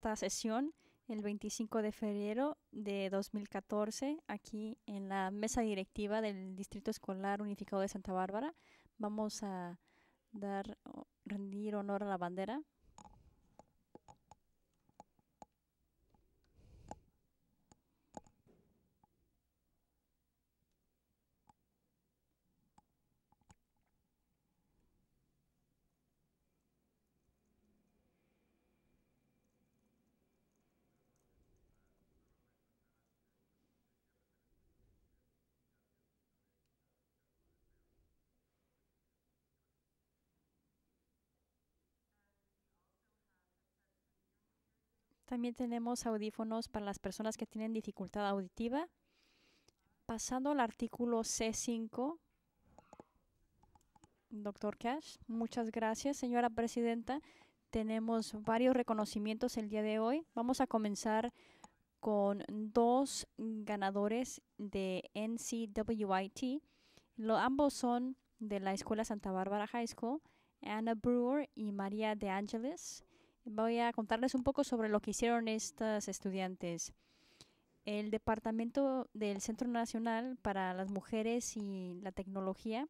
esta sesión el 25 de febrero de 2014 aquí en la mesa directiva del Distrito Escolar Unificado de Santa Bárbara. Vamos a dar rendir honor a la bandera También tenemos audífonos para las personas que tienen dificultad auditiva. Pasando al artículo C5, doctor Cash, muchas gracias, señora presidenta. Tenemos varios reconocimientos el día de hoy. Vamos a comenzar con dos ganadores de NCWIT. ambos son de la Escuela Santa Bárbara High School, Anna Brewer y María De Angelis voy a contarles un poco sobre lo que hicieron estas estudiantes. El departamento del Centro Nacional para las Mujeres y la Tecnología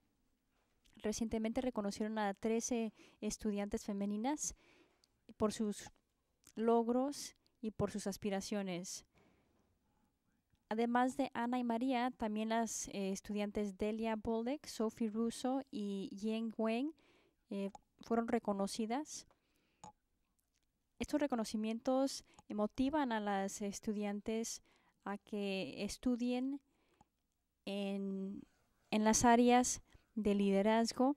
recientemente reconocieron a 13 estudiantes femeninas por sus logros y por sus aspiraciones. Además de Ana y María, también las eh, estudiantes Delia Boldek, Sophie Russo y Yen Wen eh, fueron reconocidas. Estos reconocimientos motivan a las estudiantes a que estudien en, en las áreas de liderazgo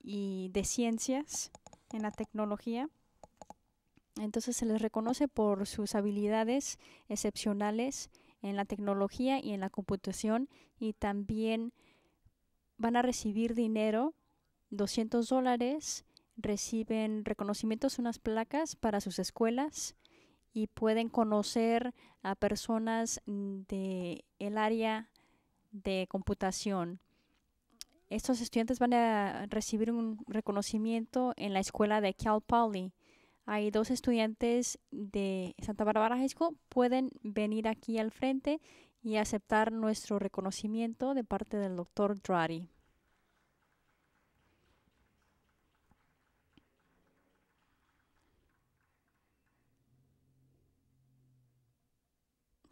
y de ciencias, en la tecnología. Entonces se les reconoce por sus habilidades excepcionales en la tecnología y en la computación y también van a recibir dinero, 200 dólares, reciben reconocimientos, unas placas para sus escuelas y pueden conocer a personas de el área de computación. Estos estudiantes van a recibir un reconocimiento en la escuela de Cal Poly. Hay dos estudiantes de Santa Bárbara High School pueden venir aquí al frente y aceptar nuestro reconocimiento de parte del doctor Drari.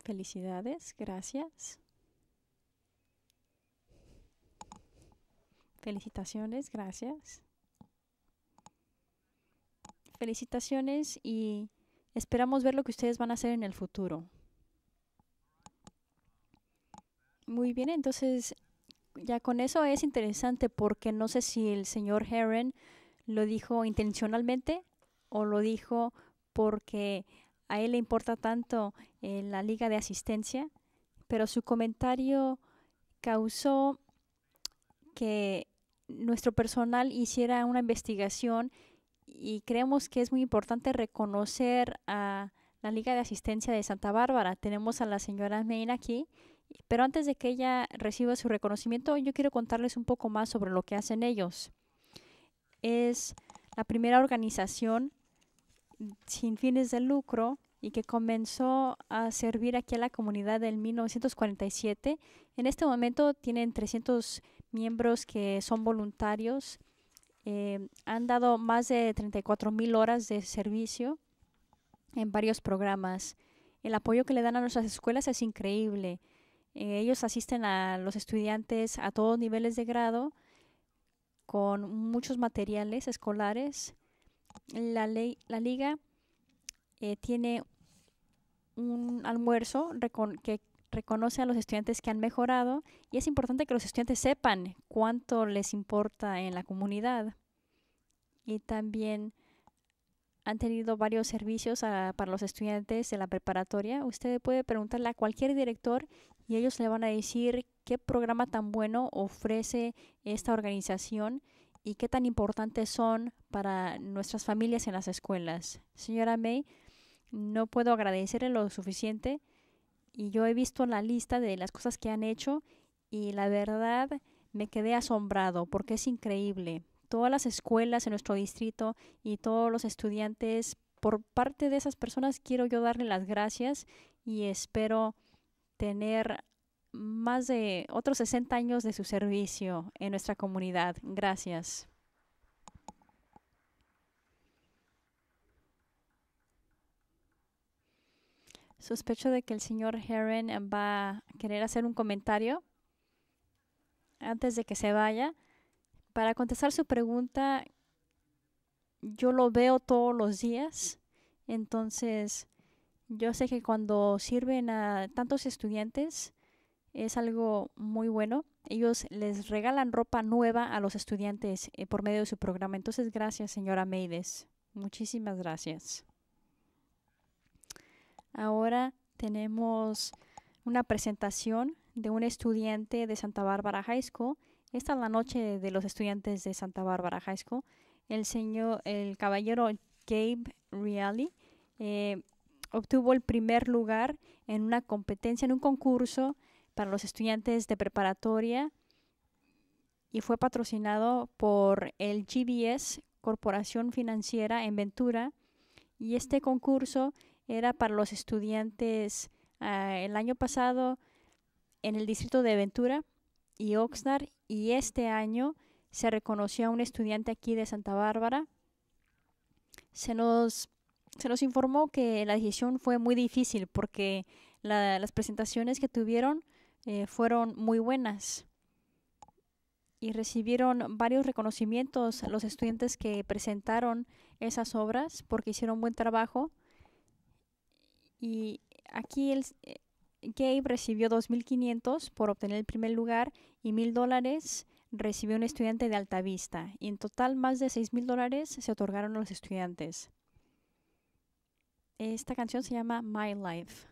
Felicidades, gracias. Felicitaciones, gracias. Felicitaciones y esperamos ver lo que ustedes van a hacer en el futuro. Muy bien, entonces ya con eso es interesante porque no sé si el señor Heron lo dijo intencionalmente o lo dijo porque a él le importa tanto eh, la liga de asistencia, pero su comentario causó que nuestro personal hiciera una investigación y creemos que es muy importante reconocer a la Liga de Asistencia de Santa Bárbara. Tenemos a la señora Main aquí, pero antes de que ella reciba su reconocimiento, yo quiero contarles un poco más sobre lo que hacen ellos. Es la primera organización sin fines de lucro y que comenzó a servir aquí a la comunidad en 1947. En este momento tienen 300 miembros que son voluntarios. Eh, han dado más de 34 mil horas de servicio en varios programas. El apoyo que le dan a nuestras escuelas es increíble. Eh, ellos asisten a los estudiantes a todos niveles de grado con muchos materiales escolares la, ley, la liga eh, tiene un almuerzo que reconoce a los estudiantes que han mejorado y es importante que los estudiantes sepan cuánto les importa en la comunidad. Y también han tenido varios servicios para los estudiantes de la preparatoria. Usted puede preguntarle a cualquier director y ellos le van a decir qué programa tan bueno ofrece esta organización y qué tan importantes son para nuestras familias en las escuelas. Señora May, no puedo agradecerle lo suficiente y yo he visto la lista de las cosas que han hecho y la verdad me quedé asombrado porque es increíble. Todas las escuelas en nuestro distrito y todos los estudiantes, por parte de esas personas quiero yo darle las gracias y espero tener más de otros 60 años de su servicio en nuestra comunidad. Gracias. Sospecho de que el señor Heron va a querer hacer un comentario antes de que se vaya. Para contestar su pregunta, yo lo veo todos los días, entonces yo sé que cuando sirven a tantos estudiantes, es algo muy bueno. Ellos les regalan ropa nueva a los estudiantes eh, por medio de su programa. Entonces, gracias, señora Meides. Muchísimas gracias. Ahora tenemos una presentación de un estudiante de Santa Bárbara High School. Esta es la noche de los estudiantes de Santa Bárbara High School. El señor, el caballero Gabe Reilly eh, obtuvo el primer lugar en una competencia, en un concurso para los estudiantes de preparatoria y fue patrocinado por el GBS, Corporación Financiera en Ventura. Y este concurso era para los estudiantes ah, el año pasado en el distrito de Ventura y Oxnard. Y este año se reconoció a un estudiante aquí de Santa Bárbara. Se nos, se nos informó que la decisión fue muy difícil porque las presentaciones que tuvieron eh, fueron muy buenas y recibieron varios reconocimientos los estudiantes que presentaron esas obras porque hicieron buen trabajo. Y aquí el, eh, Gabe recibió 2.500 por obtener el primer lugar y 1.000 dólares recibió un estudiante de Alta Vista Y en total más de 6.000 dólares se otorgaron a los estudiantes. Esta canción se llama My Life.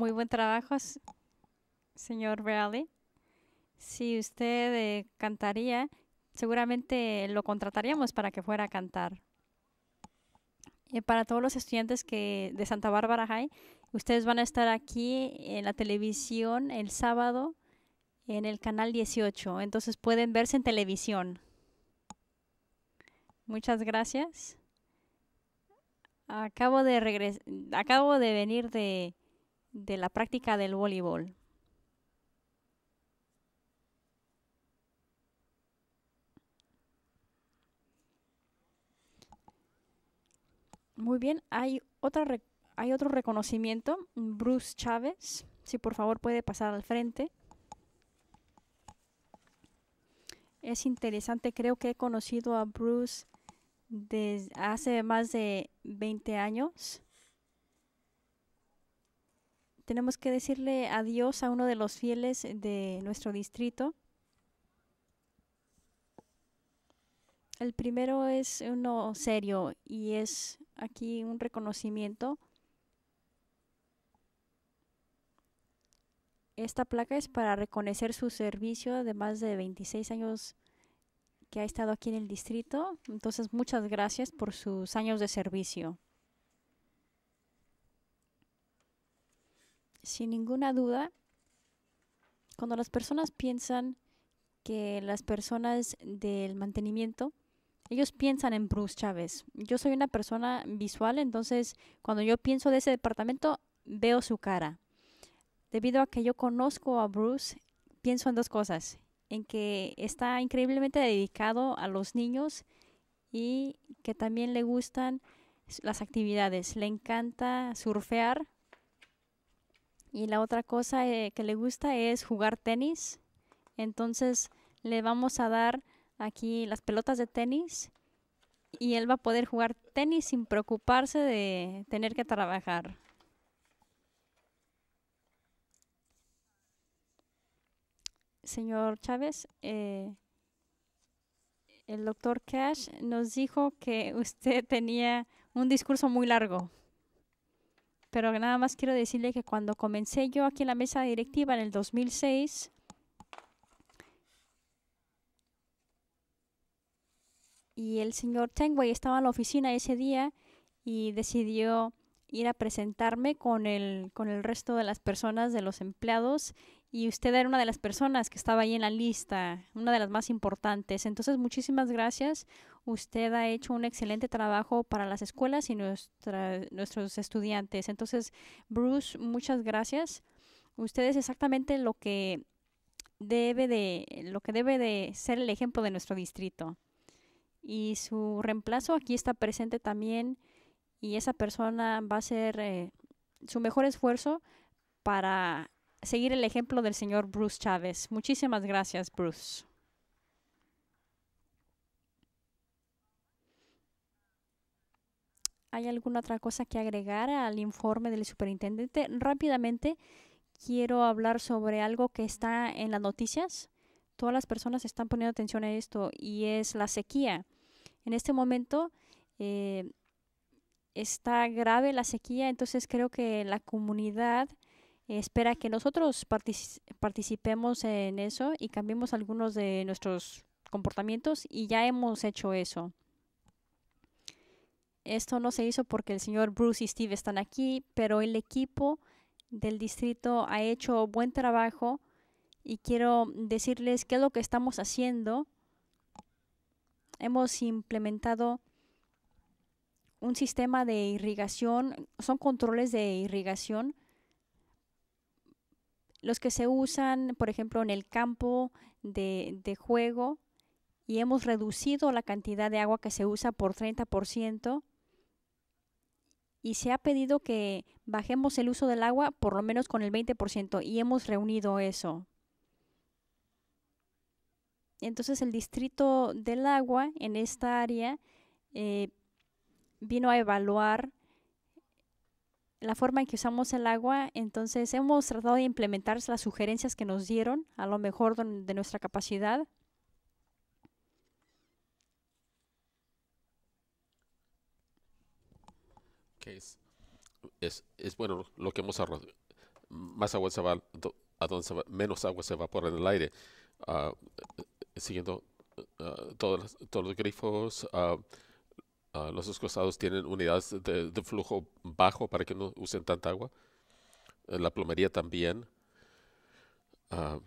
Muy buen trabajo, señor Bradley. Si usted eh, cantaría, seguramente lo contrataríamos para que fuera a cantar. Y para todos los estudiantes que de Santa Bárbara High, ustedes van a estar aquí en la televisión el sábado en el canal 18. Entonces pueden verse en televisión. Muchas gracias. Acabo de regresar, acabo de venir de de la práctica del voleibol. Muy bien, hay, otra hay otro reconocimiento, Bruce Chávez, si por favor puede pasar al frente. Es interesante, creo que he conocido a Bruce desde hace más de 20 años tenemos que decirle adiós a uno de los fieles de nuestro distrito. El primero es uno serio y es aquí un reconocimiento. Esta placa es para reconocer su servicio de más de 26 años que ha estado aquí en el distrito. Entonces, muchas gracias por sus años de servicio. sin ninguna duda, cuando las personas piensan que las personas del mantenimiento, ellos piensan en Bruce Chávez. Yo soy una persona visual, entonces cuando yo pienso de ese departamento, veo su cara. Debido a que yo conozco a Bruce, pienso en dos cosas, en que está increíblemente dedicado a los niños y que también le gustan las actividades, le encanta surfear, y la otra cosa eh, que le gusta es jugar tenis. Entonces le vamos a dar aquí las pelotas de tenis y él va a poder jugar tenis sin preocuparse de tener que trabajar. Señor Chávez, eh, el doctor Cash nos dijo que usted tenía un discurso muy largo. Pero nada más quiero decirle que cuando comencé yo aquí en la mesa directiva en el 2006, y el señor Tengway estaba en la oficina ese día y decidió ir a presentarme con con el resto de las personas, de los empleados, y usted era una de las personas que estaba ahí en la lista, una de las más importantes. Entonces, muchísimas gracias. Usted ha hecho un excelente trabajo para las escuelas y nuestros estudiantes. Entonces, Bruce, muchas gracias. Usted es exactamente lo que debe de, lo que debe de ser el ejemplo de nuestro distrito. Y su reemplazo aquí está presente también y esa persona va a hacer eh, su mejor esfuerzo para seguir el ejemplo del señor Bruce Chávez. Muchísimas gracias, Bruce. ¿Hay alguna otra cosa que agregar al informe del superintendente? Rápidamente quiero hablar sobre algo que está en las noticias. Todas las personas están poniendo atención a esto y es la sequía. En este momento eh, está grave la sequía, entonces creo que la comunidad espera que nosotros participemos en eso y cambiemos algunos de nuestros comportamientos y ya hemos hecho eso. Esto no se hizo porque el señor Bruce y Steve están aquí, pero el equipo del distrito ha hecho buen trabajo y quiero decirles qué es lo que estamos haciendo. Hemos implementado un sistema de irrigación, son controles de irrigación los que se usan, por ejemplo, en el campo de, juego y hemos reducido la cantidad de agua que se usa por 30% y se ha pedido que bajemos el uso del agua por lo menos con el 20% y hemos reunido eso. Entonces el distrito del agua en esta área eh, vino a evaluar la forma en que usamos el agua, entonces hemos tratado de implementar las sugerencias que nos dieron, a lo mejor de nuestra capacidad. Es, es, bueno lo que hemos arrojado Más agua se va, a donde se va, menos agua se evapora en el aire, ah, eh, eh, siguiendo ah, todos, los, todos los grifos. Ah, Ah, los dos costados tienen unidades de, flujo bajo para que no usen tanta agua. Eh, la plomería también. Ah,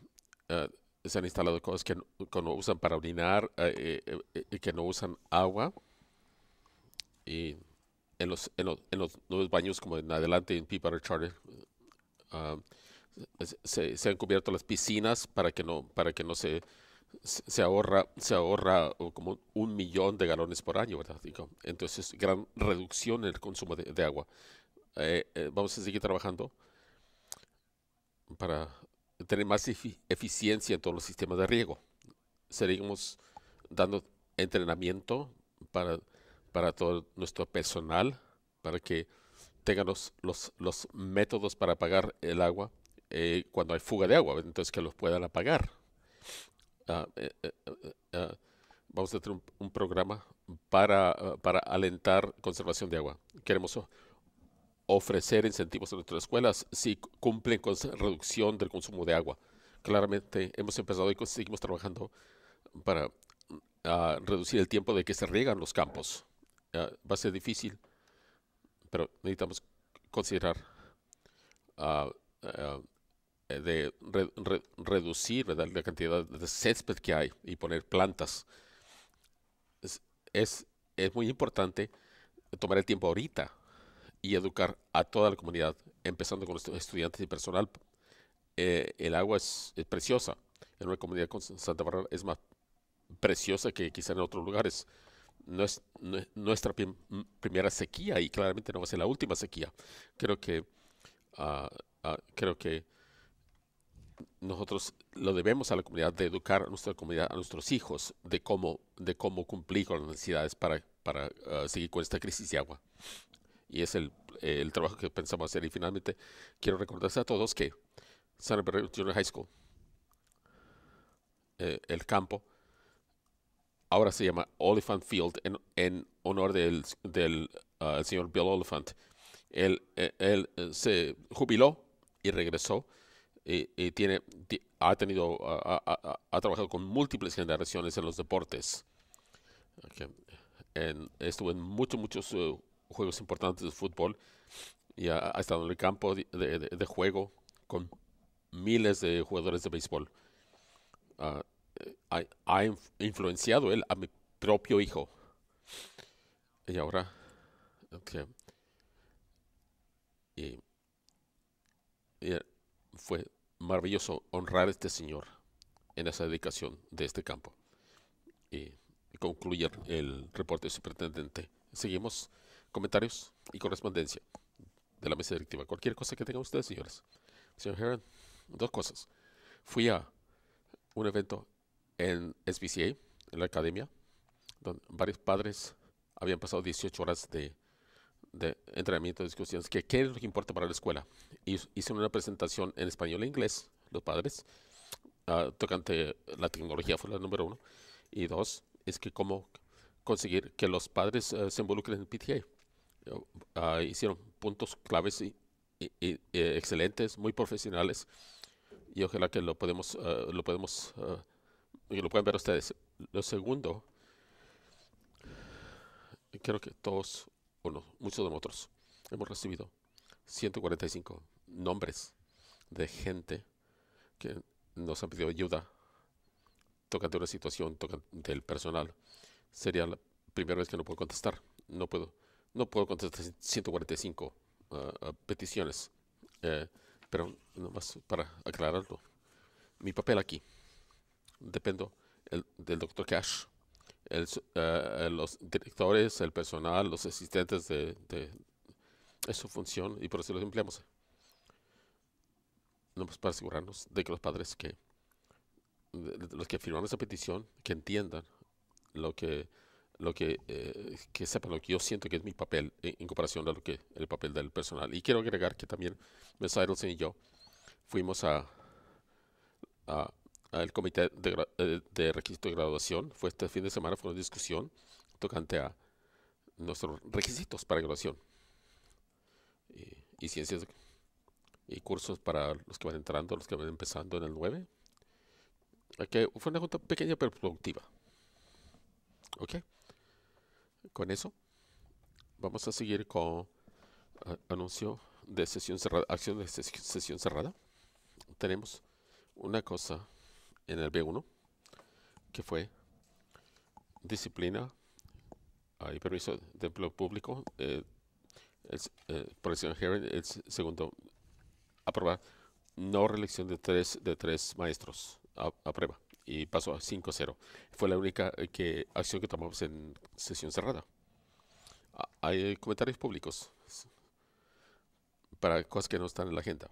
eh, se han instalado cosas que, no usan para orinar eh, y que no usan agua. Y en los, en nuevos baños, como en adelante en Peabody Charter, ah, se, se, han cubierto las piscinas para que no, para que no se se ahorra, se ahorra oh, como un millón de galones por año, ¿verdad? Entonces, gran reducción en el consumo de, agua. Eh, eh, vamos a seguir trabajando para tener más eficiencia en todos los sistemas de riego. Seguimos dando entrenamiento para, todo nuestro personal, para que tengan los, los, métodos para apagar el agua eh, cuando hay fuga de agua, entonces que los puedan apagar Ah, eh, eh, eh, ah, vamos a tener un, programa para, ah, para alentar conservación de agua. Queremos ofrecer incentivos a nuestras escuelas si cumplen con reducción del consumo de agua. Claramente hemos empezado y seguimos trabajando para reducir el tiempo de que se riegan los campos. va a ser difícil, pero necesitamos considerar eh, de reducir la cantidad de césped que hay y poner plantas. Es, es, muy importante tomar el tiempo ahorita y educar a toda la comunidad, empezando con los estudiantes y personal. Eh, el agua es, preciosa. En una comunidad con Santa Bárbara es más preciosa que quizá en otros lugares. No es, nuestra primera sequía y claramente no va a ser la última sequía. Creo que, ah, ah, creo que nosotros lo debemos a la comunidad de educar a nuestra comunidad, a nuestros hijos, de cómo, de cómo cumplir con las necesidades para, para ah, seguir con esta crisis de agua. Y es el, el, trabajo que pensamos hacer. Y finalmente, quiero recordarles a todos que San Bernardino Junior High School, eh, el campo, ahora se llama Oliphant Field en, en honor del, del ah, señor Bill Oliphant. él, eh, él eh, se jubiló y regresó y tiene, ha tenido, ha, ha, ha, trabajado con múltiples generaciones en los deportes. En, estuvo en muchos, muchos eh, juegos importantes de fútbol y ha, estado en el campo de, de, juego con miles de jugadores de béisbol. Ah, ha, ha influenciado él a mi propio hijo. Y ahora, okay. y fue maravilloso honrar a este señor en esa dedicación de este campo. Y concluye el reporte del superintendente. Seguimos comentarios y correspondencia de la mesa directiva. Cualquier cosa que tengan ustedes, señores. Señor Heron, dos cosas. Fui a un evento en SBCA, en la academia, donde varios padres habían pasado 18 horas de de entrenamiento de discusiones, que qué es lo que importa para la escuela. Y hicieron una presentación en español e inglés, los padres, ah, tocante la tecnología fue la número uno. Y dos, es que cómo conseguir que los padres eh, se involucren en PTA. Ah, hicieron puntos claves y, eh, excelentes, muy profesionales. Y ojalá que lo podemos, eh, lo podemos, lo pueden ver ustedes. Lo segundo, creo que todos muchos de nosotros hemos recibido 145 nombres de gente que nos han pedido ayuda tocante una situación tocante del personal. Sería la primera vez que no puedo contestar. No puedo, no puedo contestar 145 ah, ah, peticiones. Eh, pero nomás para aclararlo, mi papel aquí dependo del doctor Cash eh, eh, los directores, el personal, los asistentes de, su función y por eso los empleamos. Pues, para asegurarnos de que los padres que, los que firmaron esa petición, que entiendan lo que, lo que, eh, que sepan lo que yo siento que es mi papel en, comparación a lo que el papel del personal. Y quiero agregar que también Ms. y yo fuimos a, a el comité de, eh, Requisitos de graduación. Fue este fin de semana, fue una discusión tocante a nuestros requisitos para graduación y, ciencias y cursos para los que van entrando, los que van empezando en el 9. Okay. Fue una junta pequeña pero productiva. ¿Ok? Con eso, vamos a seguir con anuncio de sesión cerrada, acción de sesión cerrada. Tenemos una cosa en el B1, que fue disciplina hay permiso de empleo público, eh, es, eh, por el segundo, aprobar no reelección de tres, de tres maestros a, y pasó a 5-0. Fue la única eh, que, acción que tomamos en sesión cerrada. Ah, hay comentarios públicos para cosas que no están en la agenda.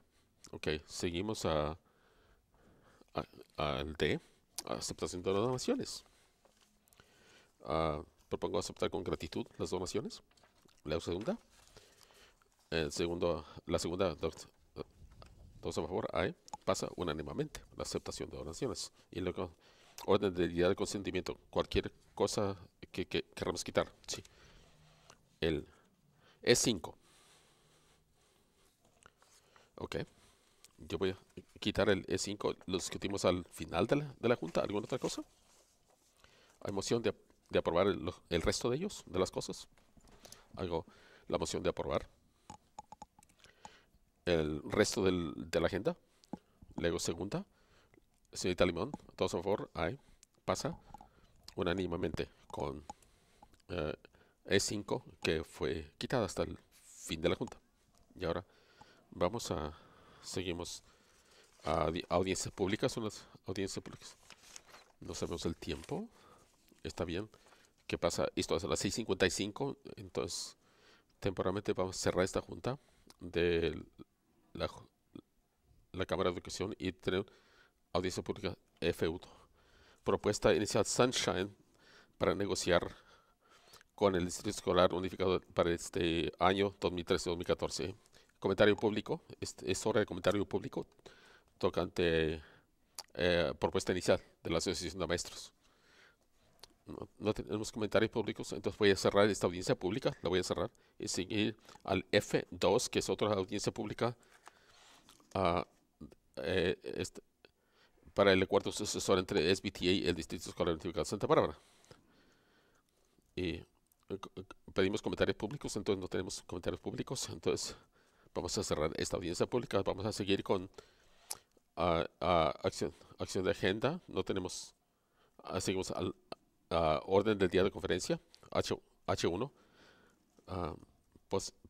Ok, seguimos a al D, aceptación de las donaciones. Ah, propongo aceptar con gratitud las donaciones. La segunda. segundo, la segunda, dos, a favor, pasa unánimemente la aceptación de donaciones. Y luego, orden de de consentimiento. Cualquier cosa que, queramos quitar. Sí. El E5. Ok. Yo voy a quitar el E5, lo discutimos al final de la, de la Junta. ¿Alguna otra cosa? ¿Hay moción de, de aprobar el, el, resto de ellos, de las cosas? Hago la moción de aprobar el resto del, de la agenda. Luego segunda. Señorita Limón, todos a favor. Ahí. Pasa unánimemente con E5 eh, e que fue quitada hasta el fin de la Junta. Y ahora vamos a seguimos a audiencias públicas, son las audiencias públicas. No sabemos el tiempo. Está bien. ¿Qué pasa? Esto es a las 6.55. Entonces, temporalmente vamos a cerrar esta junta de la, Cámara de Educación y tener audiencia pública 1 Propuesta inicial Sunshine para negociar con el Distrito Escolar Unificado para este año 2013-2014 comentario público. Es, hora de comentario público tocante eh, propuesta inicial de la Asociación de Maestros. No, tenemos comentarios públicos, entonces voy a cerrar esta audiencia pública, la voy a cerrar y seguir al F2, que es otra audiencia pública ah, eh, este, para el cuarto sucesor entre SBTA y el Distrito Escolar de Santa Bárbara. Y eh, pedimos comentarios públicos, entonces no tenemos comentarios públicos, entonces Vamos a cerrar esta audiencia pública. Vamos a seguir con ah, ah, acción, de agenda. No tenemos. Ah, seguimos al orden del día de conferencia. H, H1.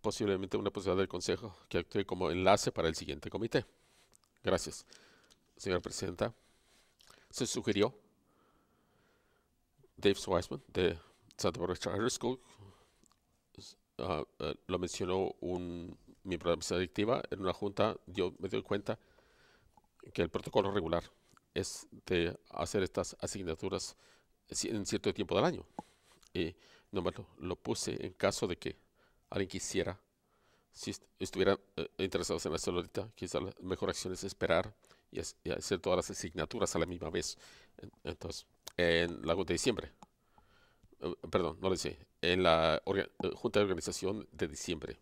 posiblemente una posibilidad del Consejo que actúe como enlace para el siguiente comité. Gracias, señora presidenta. Se sugirió Dave Swiseman de Santa Barbara Charter School. Eh, lo mencionó un mi programación adictiva en una junta, yo me doy cuenta que el protocolo regular es de hacer estas asignaturas en cierto tiempo del año. Y nomás lo, puse en caso de que alguien quisiera, si estuvieran eh, interesados en hacerlo ahorita, quizás la mejor acción es esperar y, hacer todas las asignaturas a la misma vez. Entonces, en la de diciembre, eh, perdón, no lo sé, en la eh, junta de organización de diciembre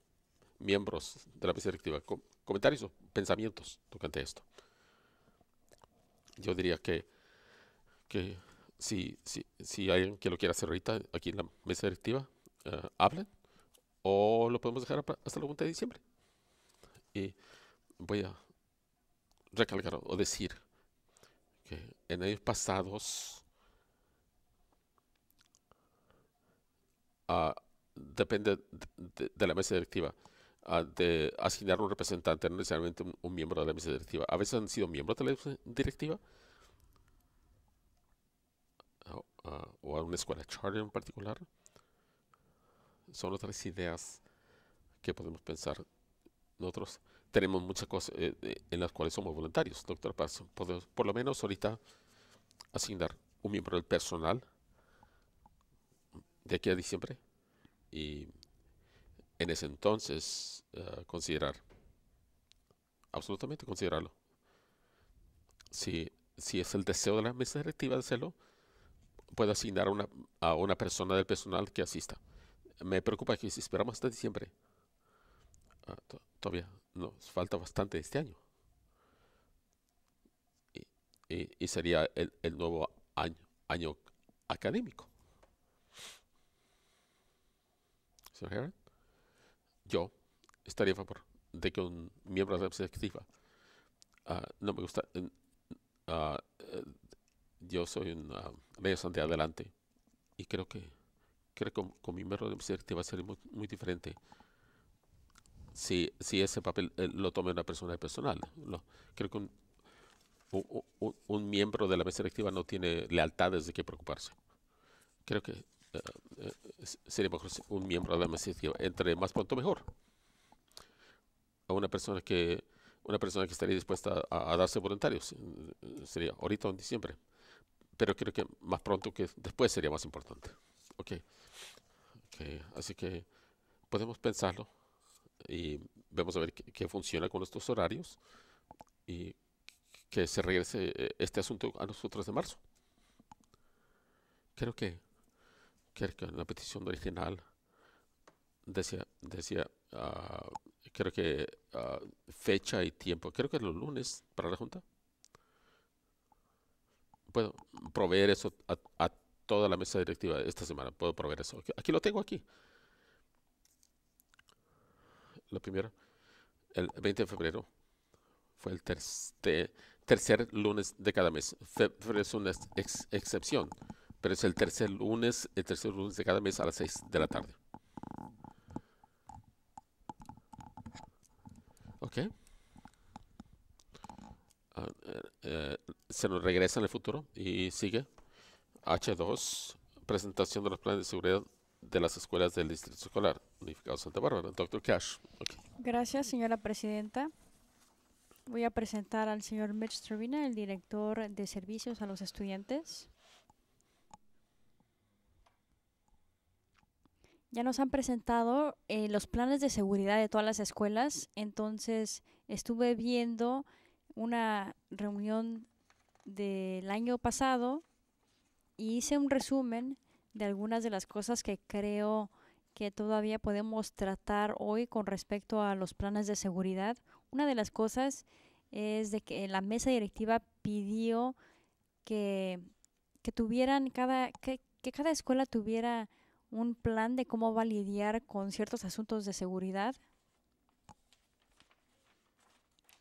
miembros de la mesa directiva. comentarios o pensamientos tocante esto. Yo diría que, que si, si, si hay alguien que lo quiera hacer ahorita aquí en la mesa directiva, eh, hablen o lo podemos dejar hasta el 20 de diciembre. Y voy a recalcar o decir que en años pasados ah, depende de, la mesa directiva de asignar un representante, no necesariamente un, miembro de la mesa directiva. A veces han sido miembros de la mesa directiva o, a una escuela charter en particular. Son otras ideas que podemos pensar. Nosotros tenemos muchas cosas eh, eh, en las cuales somos voluntarios, doctor Paz. Podemos, por lo menos ahorita asignar un miembro del personal de aquí a diciembre y en ese entonces eh, considerar. Absolutamente considerarlo. Si, si es el deseo de la mesa directiva de hacerlo, puedo asignar una, a una persona del personal que asista. Me preocupa que si esperamos hasta diciembre, ah, todavía nos falta bastante este año. Y, sería el, el, nuevo año, año académico yo estaría a favor de que un miembro de la selectiva uh, ah, no me gusta, ah, eh, yo soy un medio de adelante y creo que creo que con, mi miembro de la directiva sería muy, muy diferente si, si ese papel eh, lo tome una persona de personal. creo que un, un, miembro de la mesa directiva no tiene lealtades de qué preocuparse. Creo que eh, sería mejor un miembro de la mesa Entre más pronto, mejor. A una persona que una persona que estaría dispuesta a, darse voluntarios eh, sería ahorita o en diciembre. Pero creo que más pronto que después sería más importante. Ok. Así que podemos pensarlo y vemos a ver qué funciona con estos horarios y que se regrese eh, este asunto a nosotros de marzo. Creo que creo que en la petición original decía, decía ah, creo que ah, fecha y tiempo, creo que los lunes para la Junta. Puedo proveer eso a, toda la mesa directiva esta semana, puedo proveer eso. Aquí, lo tengo aquí. La primera, el 20 de febrero, fue el tercer lunes de cada mes. Febrero es una excepción pero es el tercer lunes, el tercer lunes de cada mes a las seis de la tarde. ¿Ok? Ah, eh, eh, se nos regresa en el futuro y sigue. H2, presentación de los planes de seguridad de las escuelas del Distrito Escolar Unificado Santa Bárbara. Doctor Cash. Gracias, señora presidenta. Voy a presentar al señor Mitch Trevina, el director de servicios a los estudiantes. ya nos han presentado eh, los planes de seguridad de todas las escuelas. Entonces estuve viendo una reunión del año pasado y hice un resumen de algunas de las cosas que creo que todavía podemos tratar hoy con respecto a los planes de seguridad. Una de las cosas es de que la mesa directiva pidió que, que tuvieran cada, que cada escuela tuviera un plan de cómo va a lidiar con ciertos asuntos de seguridad.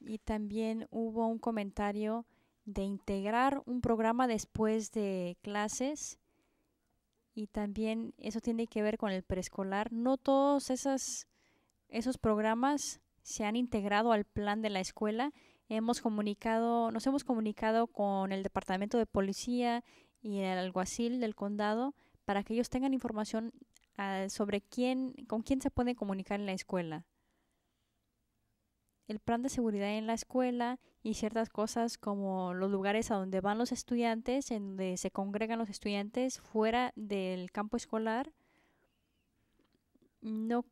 Y también hubo un comentario de integrar un programa después de clases. Y también eso tiene que ver con el preescolar. No todos esos programas se han integrado al plan de la escuela. Hemos comunicado, nos hemos comunicado con el departamento de policía y el alguacil del condado para que ellos tengan información ah, sobre quién, con quién se pueden comunicar en la escuela. El plan de seguridad en la escuela y ciertas cosas como los lugares a donde van los estudiantes, en donde se congregan los estudiantes fuera del campo escolar. No,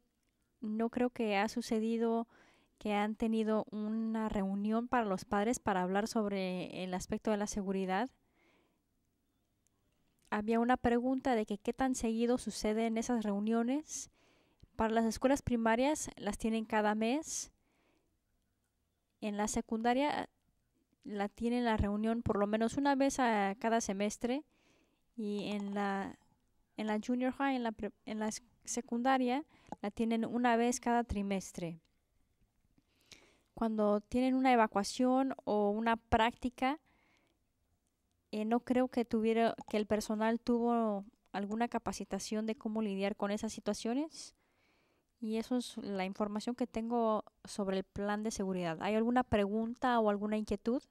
no creo que ha sucedido que han tenido una reunión para los padres para hablar sobre el aspecto de la seguridad había una pregunta de que qué tan seguido sucede en esas reuniones. Para las escuelas primarias las tienen cada mes. En la secundaria ah, la tienen la reunión por lo menos una vez a cada semestre y en la en la junior high en la, en la secundaria la tienen una vez cada trimestre. Cuando tienen una evacuación o una práctica eh, no creo que tuviera, que el personal tuvo alguna capacitación de cómo lidiar con esas situaciones. Y eso es la información que tengo sobre el plan de seguridad. ¿Hay alguna pregunta o alguna inquietud?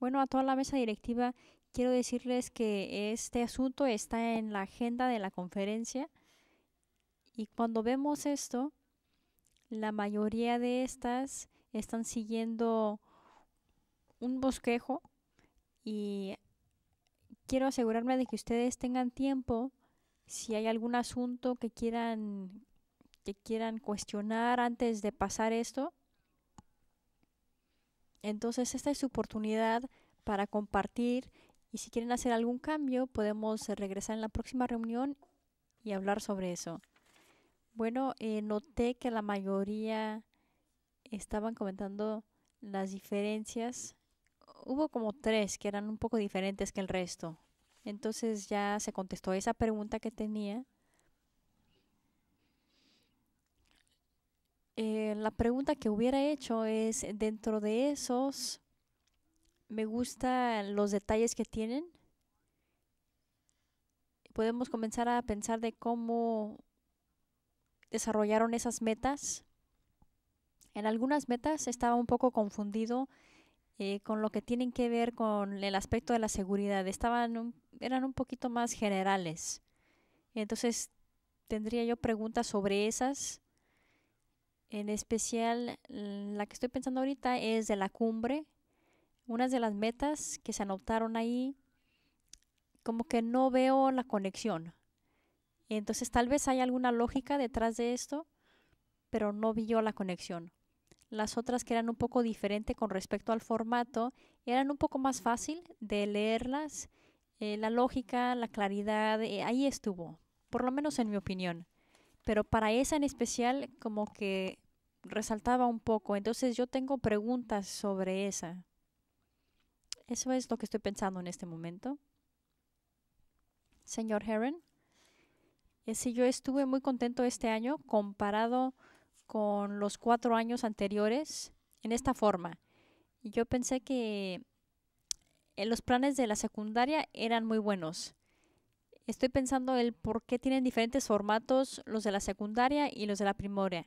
Bueno, a toda la mesa directiva quiero decirles que este asunto está en la agenda de la conferencia y cuando vemos esto, la mayoría de estas están siguiendo un bosquejo y quiero asegurarme de que ustedes tengan tiempo si hay algún asunto que quieran que quieran cuestionar antes de pasar esto. Entonces, esta es su oportunidad para compartir y si quieren hacer algún cambio, podemos regresar en la próxima reunión y hablar sobre eso. Bueno, eh, noté que la mayoría estaban comentando las diferencias hubo como tres que eran un poco diferentes que el resto. Entonces ya se contestó esa pregunta que tenía. Eh, la pregunta que hubiera hecho es, dentro de esos, me gustan los detalles que tienen. Podemos comenzar a pensar de cómo desarrollaron esas metas. En algunas metas estaba un poco confundido eh, con lo que tienen que ver con el aspecto de la seguridad. Estaban eran un poquito más generales. Entonces, tendría yo preguntas sobre esas. En especial, la que estoy pensando ahorita es de la cumbre. Unas de las metas que se anotaron ahí, como que no veo la conexión. Entonces, tal vez hay alguna lógica detrás de esto, pero no vi yo la conexión. Las otras que eran un poco diferente con respecto al formato eran un poco más fácil de leerlas. Eh, la lógica, la claridad, eh, ahí estuvo, por lo menos en mi opinión. Pero para esa en especial como que resaltaba un poco. Entonces yo tengo preguntas sobre esa. Eso es lo que estoy pensando en este momento. Señor Heron, eh, si yo estuve muy contento este año comparado con los cuatro años anteriores en esta forma. yo pensé que eh, los planes de la secundaria eran muy buenos. Estoy pensando el por qué tienen diferentes formatos los de la secundaria y los de la primaria.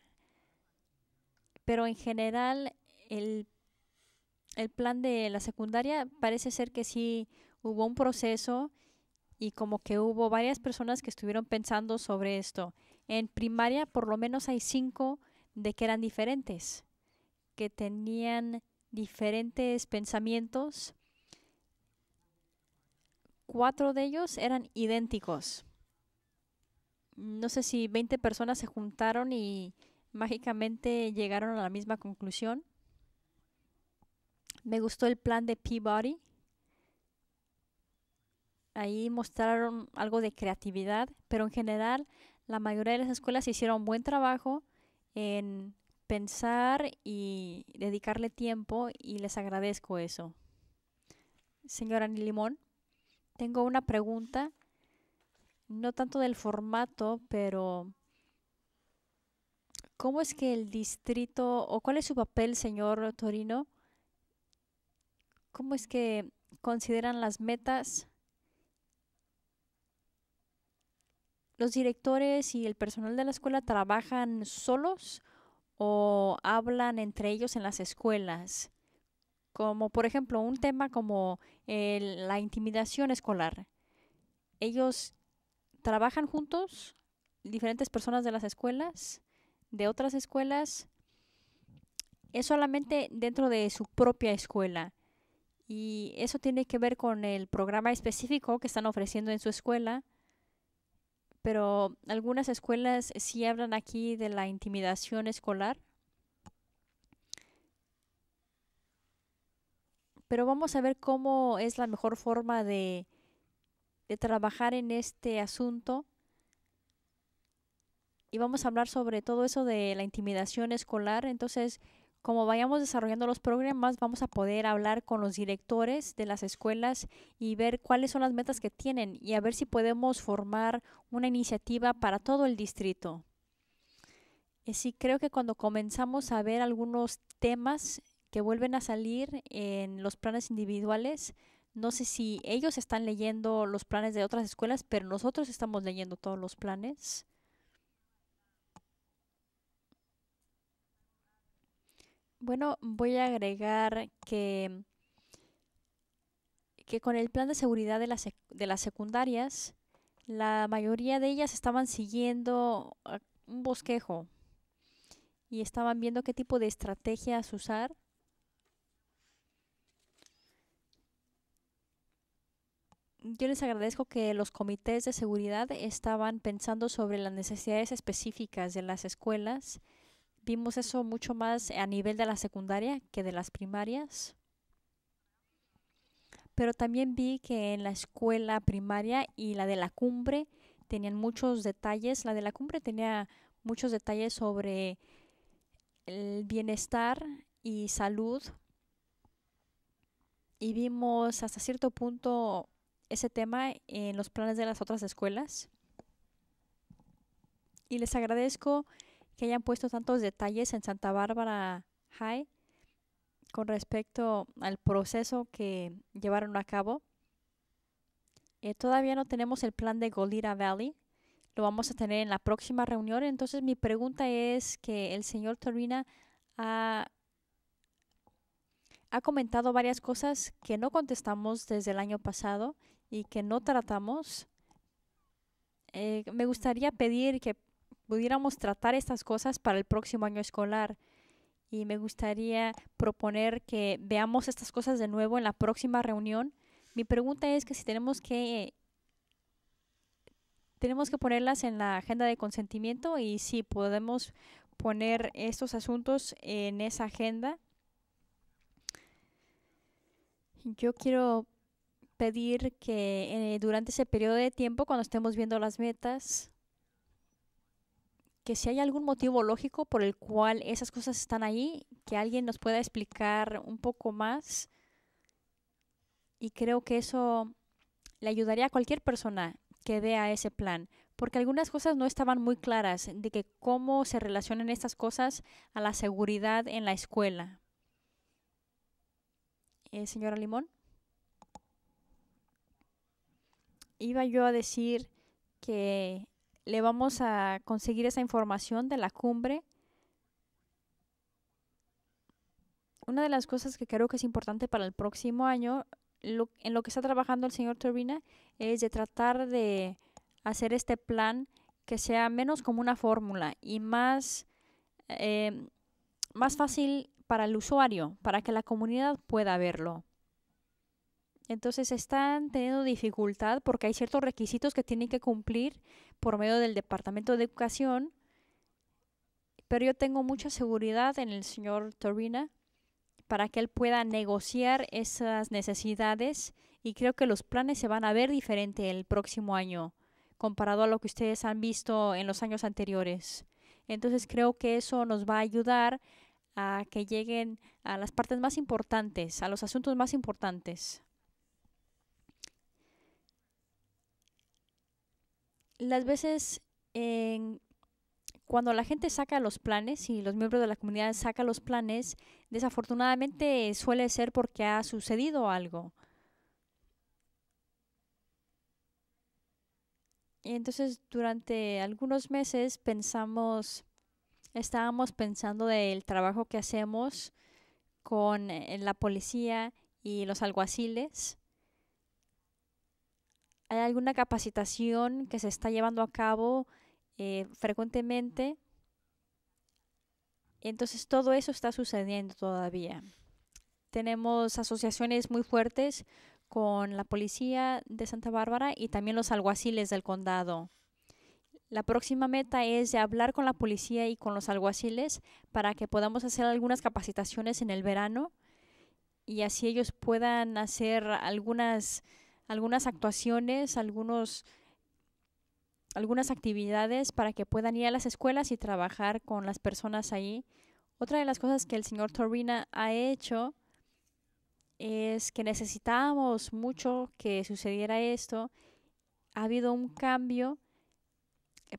Pero en general, el, el plan de la secundaria parece ser que sí hubo un proceso y como que hubo varias personas que estuvieron pensando sobre esto. En primaria, por lo menos hay cinco de que eran diferentes, que tenían diferentes pensamientos. Cuatro de ellos eran idénticos. No sé si 20 personas se juntaron y mágicamente llegaron a la misma conclusión. Me gustó el plan de Peabody. Ahí mostraron algo de creatividad, pero en general la mayoría de las escuelas hicieron buen trabajo en pensar y dedicarle tiempo y les agradezco eso. Señora Nilimón, tengo una pregunta, no tanto del formato, pero ¿cómo es que el distrito o cuál es su papel, señor Torino? ¿Cómo es que consideran las metas ¿Los directores y el personal de la escuela trabajan solos o hablan entre ellos en las escuelas? Como por ejemplo un tema como la intimidación escolar. ¿Ellos trabajan juntos? ¿Diferentes personas de las escuelas? ¿De otras escuelas? Es solamente dentro de su propia escuela. Y eso tiene que ver con el programa específico que están ofreciendo en su escuela pero algunas escuelas sí hablan aquí de la intimidación escolar. Pero vamos a ver cómo es la mejor forma de, de trabajar en este asunto. Y vamos a hablar sobre todo eso de la intimidación escolar. Entonces, como vayamos desarrollando los programas, vamos a poder hablar con los directores de las escuelas y ver cuáles son las metas que tienen y a ver si podemos formar una iniciativa para todo el distrito. Y sí, creo que cuando comenzamos a ver algunos temas que vuelven a salir en los planes individuales, no sé si ellos están leyendo los planes de otras escuelas, pero nosotros estamos leyendo todos los planes. Bueno, voy a agregar que, que con el plan de seguridad de las, de las secundarias, la mayoría de ellas estaban siguiendo un bosquejo y estaban viendo qué tipo de estrategias usar yo les agradezco que los comités de seguridad estaban pensando sobre las necesidades específicas de las escuelas vimos eso mucho más a nivel de la secundaria que de las primarias. Pero también vi que en la escuela primaria y la de la cumbre tenían muchos detalles. La de la cumbre tenía muchos detalles sobre el bienestar y salud. Y vimos hasta cierto punto ese tema en los planes de las otras escuelas. Y les agradezco que hayan puesto tantos detalles en Santa Bárbara High con respecto al proceso que llevaron a cabo. Eh, todavía no tenemos el plan de Golira Valley. Lo vamos a tener en la próxima reunión. Entonces mi pregunta es que el señor Torina ha, comentado varias cosas que no contestamos desde el año pasado y que no tratamos. Eh, me gustaría pedir que pudiéramos tratar estas cosas para el próximo año escolar. Y me gustaría proponer que veamos estas cosas de nuevo en la próxima reunión. Mi pregunta es que si tenemos que tenemos que ponerlas en la agenda de consentimiento y si podemos poner estos asuntos en esa agenda. Yo quiero pedir que eh, durante ese periodo de tiempo, cuando estemos viendo las metas, que si hay algún motivo lógico por el cual esas cosas están ahí, que alguien nos pueda explicar un poco más. Y creo que eso le ayudaría a cualquier persona que vea ese plan, porque algunas cosas no estaban muy claras de que cómo se relacionan estas cosas a la seguridad en la escuela. Eh, señora Limón. Iba yo a decir que le vamos a conseguir esa información de la cumbre. Una de las cosas que creo que es importante para el próximo año, en lo que está trabajando el señor Turbina, es de tratar de hacer este plan que sea menos como una fórmula y más, eh, más fácil para el usuario, para que la comunidad pueda verlo. Entonces están teniendo dificultad porque hay ciertos requisitos que tienen que cumplir por medio del Departamento de Educación, pero yo tengo mucha seguridad en el señor Torina para que él pueda negociar esas necesidades y creo que los planes se van a ver diferente el próximo año comparado a lo que ustedes han visto en los años anteriores. Entonces creo que eso nos va a ayudar a que lleguen a las partes más importantes, a los asuntos más importantes. las veces cuando la gente saca los planes y los miembros de la comunidad sacan los planes, desafortunadamente suele ser porque ha sucedido algo. Y entonces durante algunos meses pensamos, estábamos pensando del trabajo que hacemos con eh, la policía y los alguaciles ¿Hay alguna capacitación que se está llevando a cabo eh, frecuentemente? Entonces todo eso está sucediendo todavía. Tenemos asociaciones muy fuertes con la policía de Santa Bárbara y también los alguaciles del condado. La próxima meta es de hablar con la policía y con los alguaciles para que podamos hacer algunas capacitaciones en el verano y así ellos puedan hacer algunas algunas actuaciones, algunos, algunas actividades para que puedan ir a las escuelas y trabajar con las personas ahí. Otra de las cosas que el señor Torrina ha hecho es que necesitábamos mucho que sucediera esto. Ha habido un cambio eh,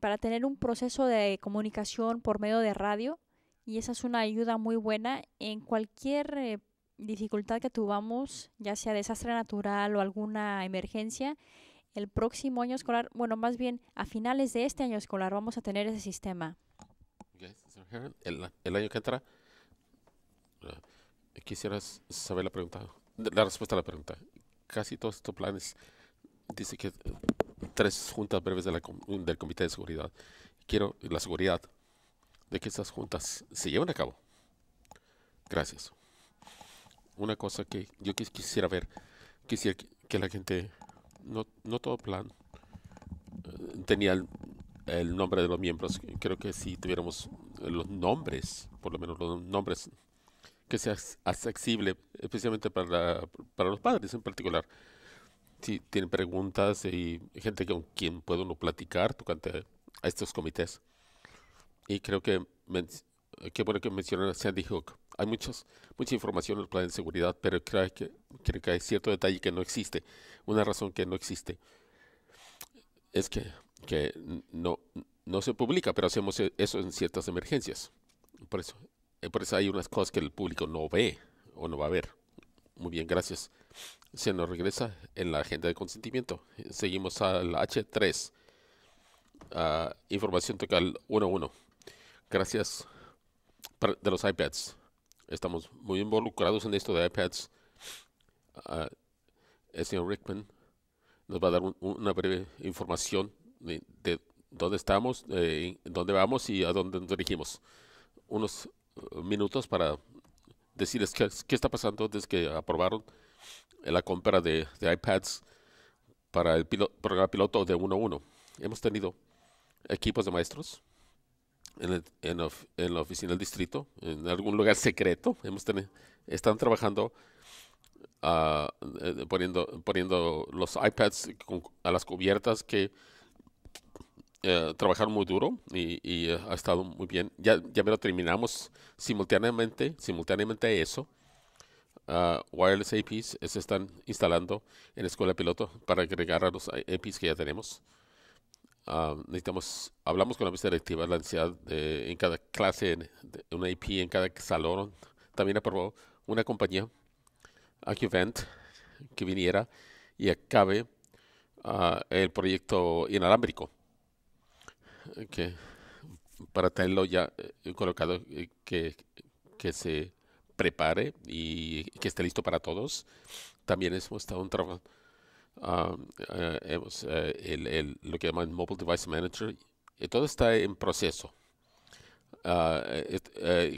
para tener un proceso de comunicación por medio de radio y esa es una ayuda muy buena en cualquier eh, dificultad que tuvamos, ya sea desastre natural o alguna emergencia, el próximo año escolar, bueno, más bien a finales de este año escolar vamos a tener ese sistema. el, año que entra, eh, quisieras saber la pregunta, la respuesta a la pregunta. Casi todos estos planes, dice que tres juntas breves de del Comité de Seguridad. Quiero la seguridad de que estas juntas se lleven a cabo. Gracias una cosa que yo quisiera ver. Quisiera que, la gente, no, no todo plan, eh, tenía el, nombre de los miembros. Creo que si tuviéramos los nombres, por lo menos los nombres, que sea accesible, especialmente para, para los padres en particular. Si tienen preguntas y gente con quien puedo uno platicar tocante a estos comités. Y creo que qué bueno que mencionan Sandy Hook. Hay muchas, mucha información en el plan de seguridad, pero creo que, creo que hay cierto detalle que no existe. Una razón que no existe es que, que no, no se publica, pero hacemos eso en ciertas emergencias. Por eso, eh, por eso hay unas cosas que el público no ve o no va a ver. Muy bien, gracias. Se nos regresa en la agenda de consentimiento. Seguimos al H3. Ah, información total 1-1. Gracias de los iPads. Estamos muy involucrados en esto de iPads. Ah, el señor Rickman nos va a dar una breve información de, dónde estamos, eh, dónde vamos y a dónde nos dirigimos. Unos eh, minutos para decirles qué, está pasando desde que aprobaron la compra de, iPads para el programa piloto de 1.1. Hemos tenido equipos de maestros en, la oficina del distrito, en algún lugar secreto. Hemos tenido, están trabajando ah, eh, poniendo, poniendo los iPads a las cubiertas que eh, trabajaron muy duro y, eh, ha estado muy bien. Ya, ya me lo terminamos simultáneamente, simultáneamente eso. Ah, wireless APs se están instalando en escuela piloto para agregar a los APs que ya tenemos necesitamos, hablamos con la mesa directiva, la ansiedad de, en cada clase, de, una IP en cada salón. También aprobó una compañía, AcuVent, que viniera y acabe ah, el proyecto inalámbrico, que, para tenerlo ya eh, colocado, eh, que, que se prepare y que esté listo para todos. También hemos estado un trabajo Um, eh, eh, lo que llaman Mobile Device Manager, y eh, todo está en proceso. Ah,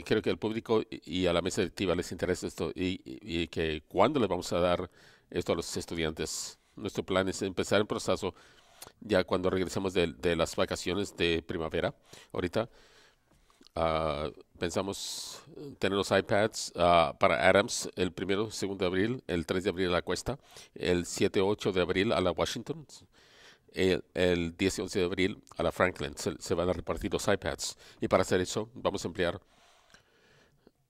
creo que al público y a la mesa directiva les interesa esto y, que cuándo le vamos a dar esto a los estudiantes. Nuestro plan es empezar el proceso ya cuando regresemos de, las vacaciones de primavera, ahorita. Ah, pensamos eh, tener los iPads ah, para Adams el 1 2 de abril, el 3 de abril a la Cuesta, el 7, 8 de abril a la Washington, el, el 10 11 de abril a la Franklin. Se, van a repartir los iPads. Y para hacer eso vamos a emplear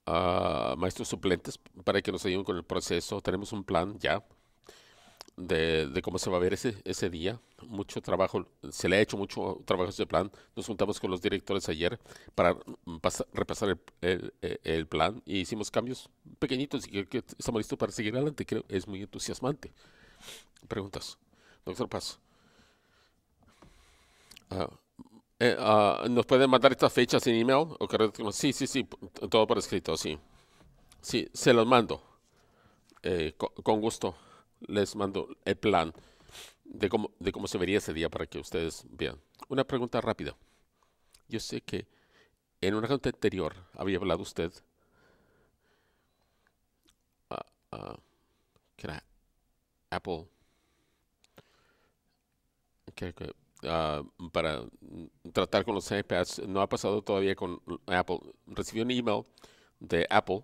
a ah, maestros suplentes para que nos ayuden con el proceso. Tenemos un plan ya de, cómo se va a ver ese, ese día. Mucho trabajo, se le ha hecho mucho trabajo a este plan. Nos juntamos con los directores ayer para repasar e, el, plan y hicimos cambios pequeñitos y que estamos listos para seguir adelante. Creo es muy entusiasmante. Preguntas. Doctor Paz. Ah, eh, ah, ¿Nos pueden mandar estas fechas en email? ¿O sí, sí, sí, todo por escrito, sí. Sí, se los mando. Eh, con, con gusto les mando el plan de cómo, de cómo se vería ese día para que ustedes vean. Una pregunta rápida. Yo sé que en una junta anterior había hablado usted era Apple ah, para tratar con los iPads. No ha pasado todavía con Apple. Recibió un email de Apple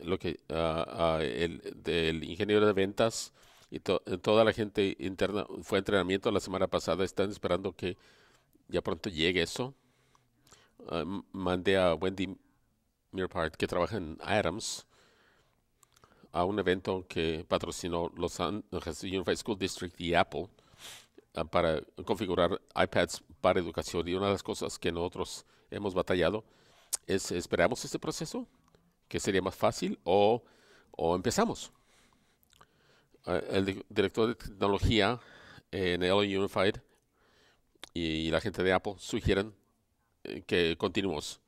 lo que el del ingeniero de ventas y eh, toda la gente interna fue entrenamiento la semana pasada. Están esperando que ya pronto llegue eso. Ah, mandé a Wendy Mirpart, que trabaja en Adams, a un evento que patrocinó Los Angeles Unified School District y Apple ah, para configurar iPads para educación. Y una de las cosas que nosotros hemos batallado es, esperamos este proceso que sería más fácil? O, o empezamos. Eh, el director de tecnología en LA Unified y la gente de Apple sugieren eh, que continuemos,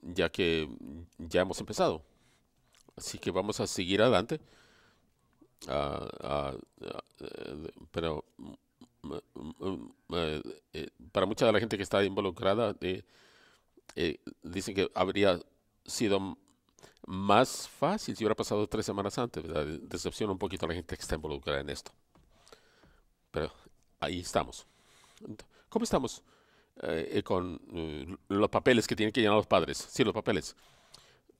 ya que ya hemos empezado. Así que vamos a seguir adelante. Ah, ah, ah, pero mm, mm, eh, para mucha de la gente que está involucrada, eh, dicen que habría sido más fácil si hubiera pasado tres semanas antes, Decepciona un poquito a la gente que está involucrada en esto. Pero ahí estamos. ¿Cómo estamos eh, eh, con eh, los papeles que tienen que llenar los padres? Sí, los papeles,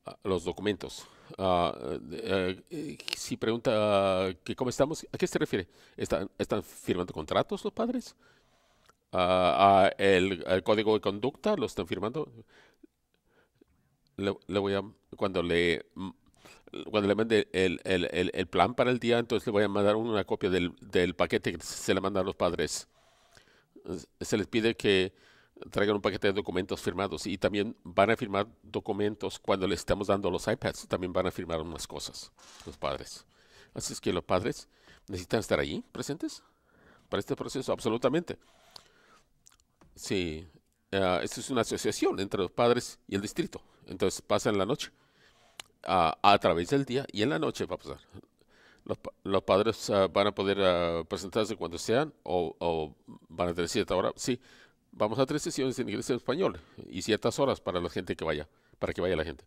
ah, los documentos. Ah, si pregunta que cómo estamos, ¿a qué se refiere? ¿Están, están firmando contratos los padres? Ah, el, el, código de conducta lo están firmando le, voy a, cuando le mm, cuando le mande el, el, plan para el día, entonces le voy a mandar una copia del, paquete que se le manda a los padres. Se les pide que traigan un paquete de documentos firmados y también van a firmar documentos cuando les estamos dando los iPads, también van a firmar unas cosas los padres. Así es que los padres necesitan estar allí presentes para este proceso, absolutamente. Sí, uh, ah, esto es una asociación entre los padres y el distrito. Entonces pasa en la noche, ah, a través del día y en la noche va a pasar. Los, padres ah, van a poder presentarse cuando sean o, van a tener cierta hora. Sí, vamos a tres sesiones en inglés y en español y ciertas horas para la gente que vaya, para que vaya la gente.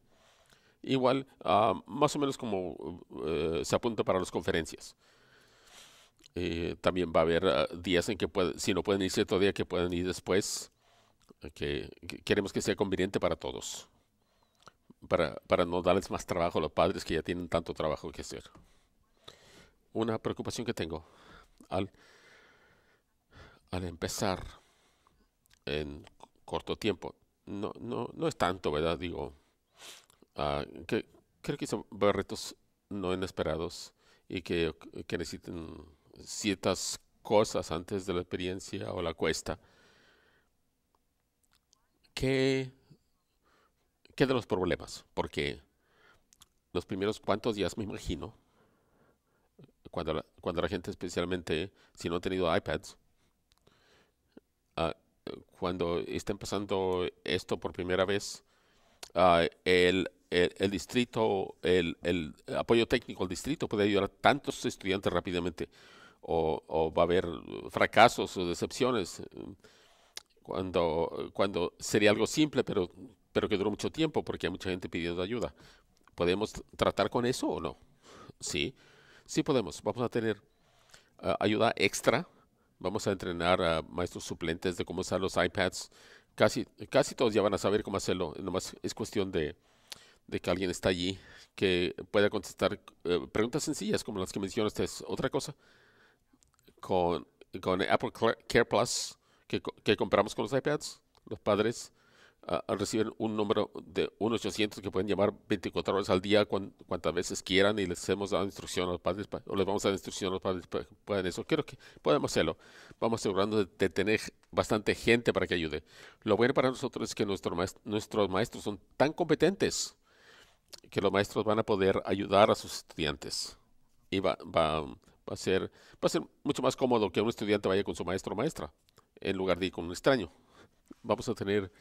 Igual, más o menos como eh, se apunta para las conferencias. Eh, también va a haber días en que puede, si no pueden ir cierto día, que pueden ir después que queremos que sea conveniente para todos, para, para no darles más trabajo a los padres que ya tienen tanto trabajo que hacer. Una preocupación que tengo al, al empezar en corto tiempo, no, no, no es tanto, ¿verdad? Digo, uh, que creo que son retos no inesperados y que, que necesiten ciertas cosas antes de la experiencia o la cuesta ¿qué, de los problemas? Porque los primeros cuantos días, me imagino, cuando la, cuando la gente, especialmente si no ha tenido iPads, ah, cuando estén pasando esto por primera vez, ah, el, el, distrito, el, apoyo técnico al distrito puede ayudar a tantos estudiantes rápidamente, o va a haber fracasos o decepciones cuando, cuando sería algo simple, pero, pero que duró mucho tiempo porque hay mucha gente pidiendo ayuda. ¿Podemos tratar con eso o no? Sí, sí podemos. Vamos a tener ah, ayuda extra. Vamos a entrenar a maestros suplentes de cómo usar los iPads. Casi, casi todos ya van a saber cómo hacerlo. Nomás es cuestión de, de que alguien está allí que pueda contestar eh, preguntas sencillas como las que mencionaste. otra cosa. Con, con Apple Care Plus que, compramos con los iPads, los padres ah, reciben un número de 1-800 que pueden llamar 24 horas al día, cuantas veces quieran, y les hemos dado instrucción a los padres, o les vamos a dar instrucción a los padres pueden eso. Creo que podemos hacerlo. Vamos asegurando de, tener bastante gente para que ayude. Lo bueno para nosotros es que nuestros maestros son tan competentes que los maestros van a poder ayudar a sus estudiantes. Y va, va, a, ser, va a ser mucho más cómodo que un estudiante vaya con su maestro o maestra en lugar de ir con un extraño. Vamos a tener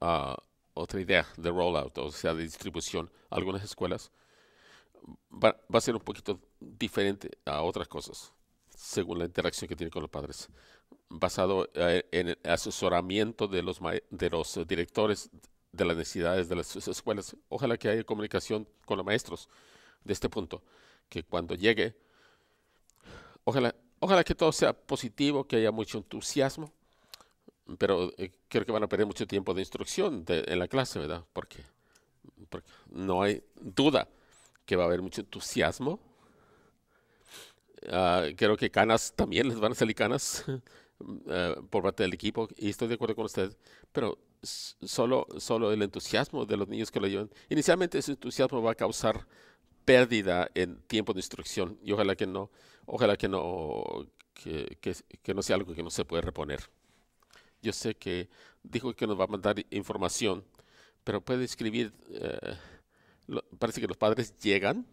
ah, otra idea de rollout, o sea, de distribución. Algunas escuelas va, a ser un poquito diferente a otras cosas, según la interacción que tiene con los padres. Basado eh, en el asesoramiento de los, de los directores de las necesidades de las escuelas. Ojalá que haya comunicación con los maestros de este punto, que cuando llegue, ojalá Ojalá que todo sea positivo, que haya mucho entusiasmo, pero eh, creo que van a perder mucho tiempo de instrucción en la clase, ¿verdad? Porque, no hay duda que va a haber mucho entusiasmo. Ah, creo que canas también les van a salir canas eh, por parte del equipo y estoy de acuerdo con usted, pero solo, solo el entusiasmo de los niños que lo llevan. Inicialmente ese entusiasmo va a causar pérdida en tiempo de instrucción y ojalá que no Ojalá que no, que, que, no sea algo que no se puede reponer. Yo sé que dijo que nos va a mandar información, pero puede escribir, eh, parece que los padres llegan,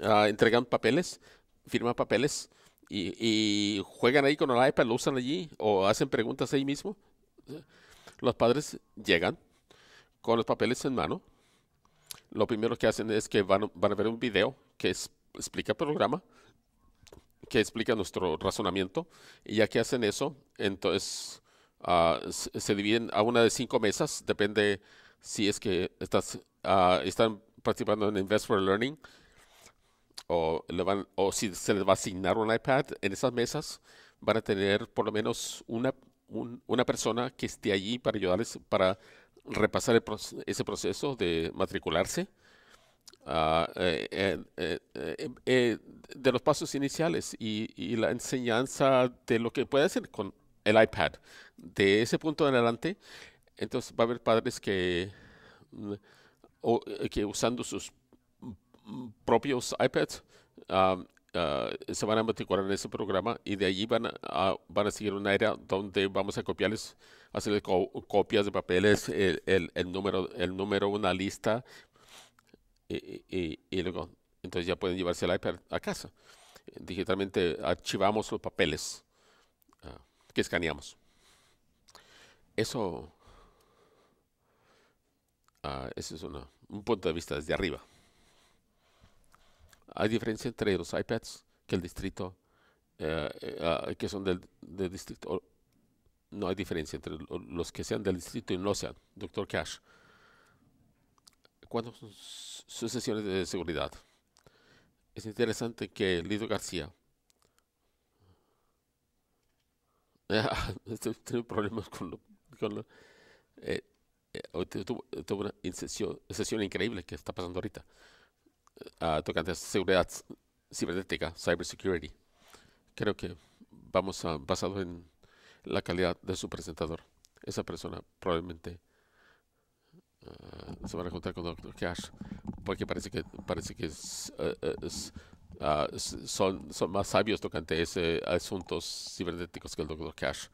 ah, entregan papeles, firman papeles y, juegan ahí con el iPad, lo usan allí o hacen preguntas ahí mismo. Los padres llegan con los papeles en mano. Lo primero que hacen es que van, a ver un video que explica el programa que explica nuestro razonamiento. Y ya que hacen eso, entonces ah, se dividen a una de cinco mesas, depende si es que estás, ah, están participando en Invest for Learning o, le van, o si se les va a asignar un iPad. En esas mesas van a tener por lo menos una, una persona que esté allí para ayudarles para repasar ese proceso de matricularse Ah, eh, eh, eh, de los pasos iniciales y, la enseñanza de lo que puede hacer con el iPad. De ese punto en adelante, entonces va a haber padres que, mm, que usando sus propios iPads ah, se van a matricular en ese programa y de allí van a, van a seguir un área donde vamos a copiarles, hacerles copias de papeles, el número, el número, una lista, eh, eh, eh, y, luego, entonces ya pueden llevarse el iPad a casa. Digitalmente archivamos los papeles ah, que escaneamos. Eso, uh, es una, un punto de vista desde arriba. Hay diferencia entre los iPads que el distrito, que son del, del distrito no hay diferencia entre los que sean del distrito y no sean. Doctor Cash, sus sesiones de seguridad. Es interesante que Lido García este tiene problemas con lo, con lo, eh, eh, eh tuvo, una sesión, sesión increíble que está pasando ahorita uh, tocante a seguridad cibernética, cybersecurity. Creo que vamos a, basado en la calidad de su presentador, esa persona probablemente se van a juntar con el Doctor Cash, porque parece que, parece que es, eh, eh, es, ah, son, son más sabios tocante ese asuntos cibernéticos que el Doctor Cash,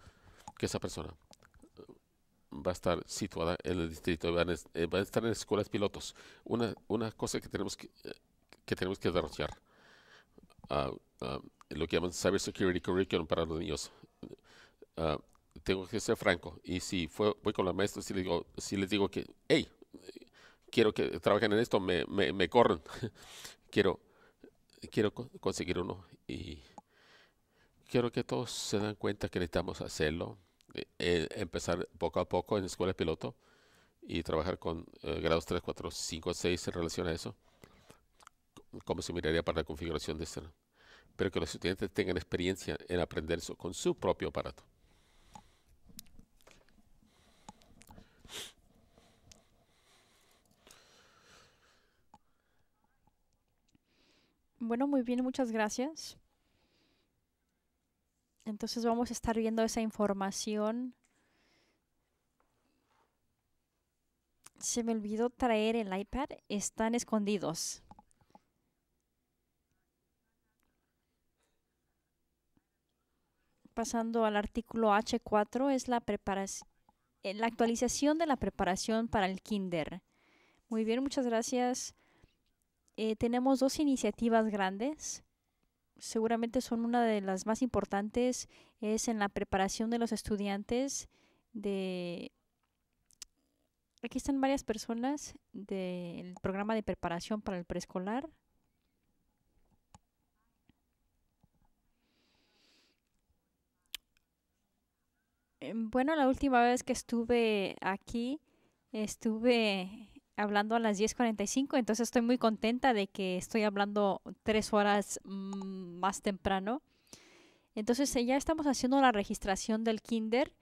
que esa persona va a estar situada en el distrito, va eh, a estar en escuelas pilotos. Una, una cosa que tenemos que, que tenemos que desarrollar, ah, ah, lo que llaman Cyber Security Curriculum para los niños tengo que ser franco. Y si voy con los maestros y les digo, si les digo que, hey, quiero que trabajen en esto, me, me, corren. quiero, quiero conseguir uno. Y quiero que todos se den cuenta que necesitamos hacerlo. Eh, eh, empezar poco a poco en escuelas piloto y trabajar con eh, grados 3, 4, 5, 6 en relación a eso. Cómo se miraría para la configuración de este. Pero que los estudiantes tengan experiencia en aprender eso con su propio aparato. Bueno, muy bien, muchas gracias. Entonces vamos a estar viendo esa información. Se me olvidó traer el iPad. Están escondidos. Pasando al artículo H4, es la, preparación, eh, la actualización de la preparación para el kinder. Muy bien, muchas gracias. Eh, tenemos dos iniciativas grandes. Seguramente son una de las más importantes. Es en la preparación de los estudiantes de... Aquí están varias personas del programa de preparación para el preescolar. Em, bueno, la última vez que estuve aquí, estuve hablando a las 10.45, entonces estoy muy contenta de que estoy hablando tres horas mm, más temprano. Entonces eh, ya estamos haciendo la registración del kinder.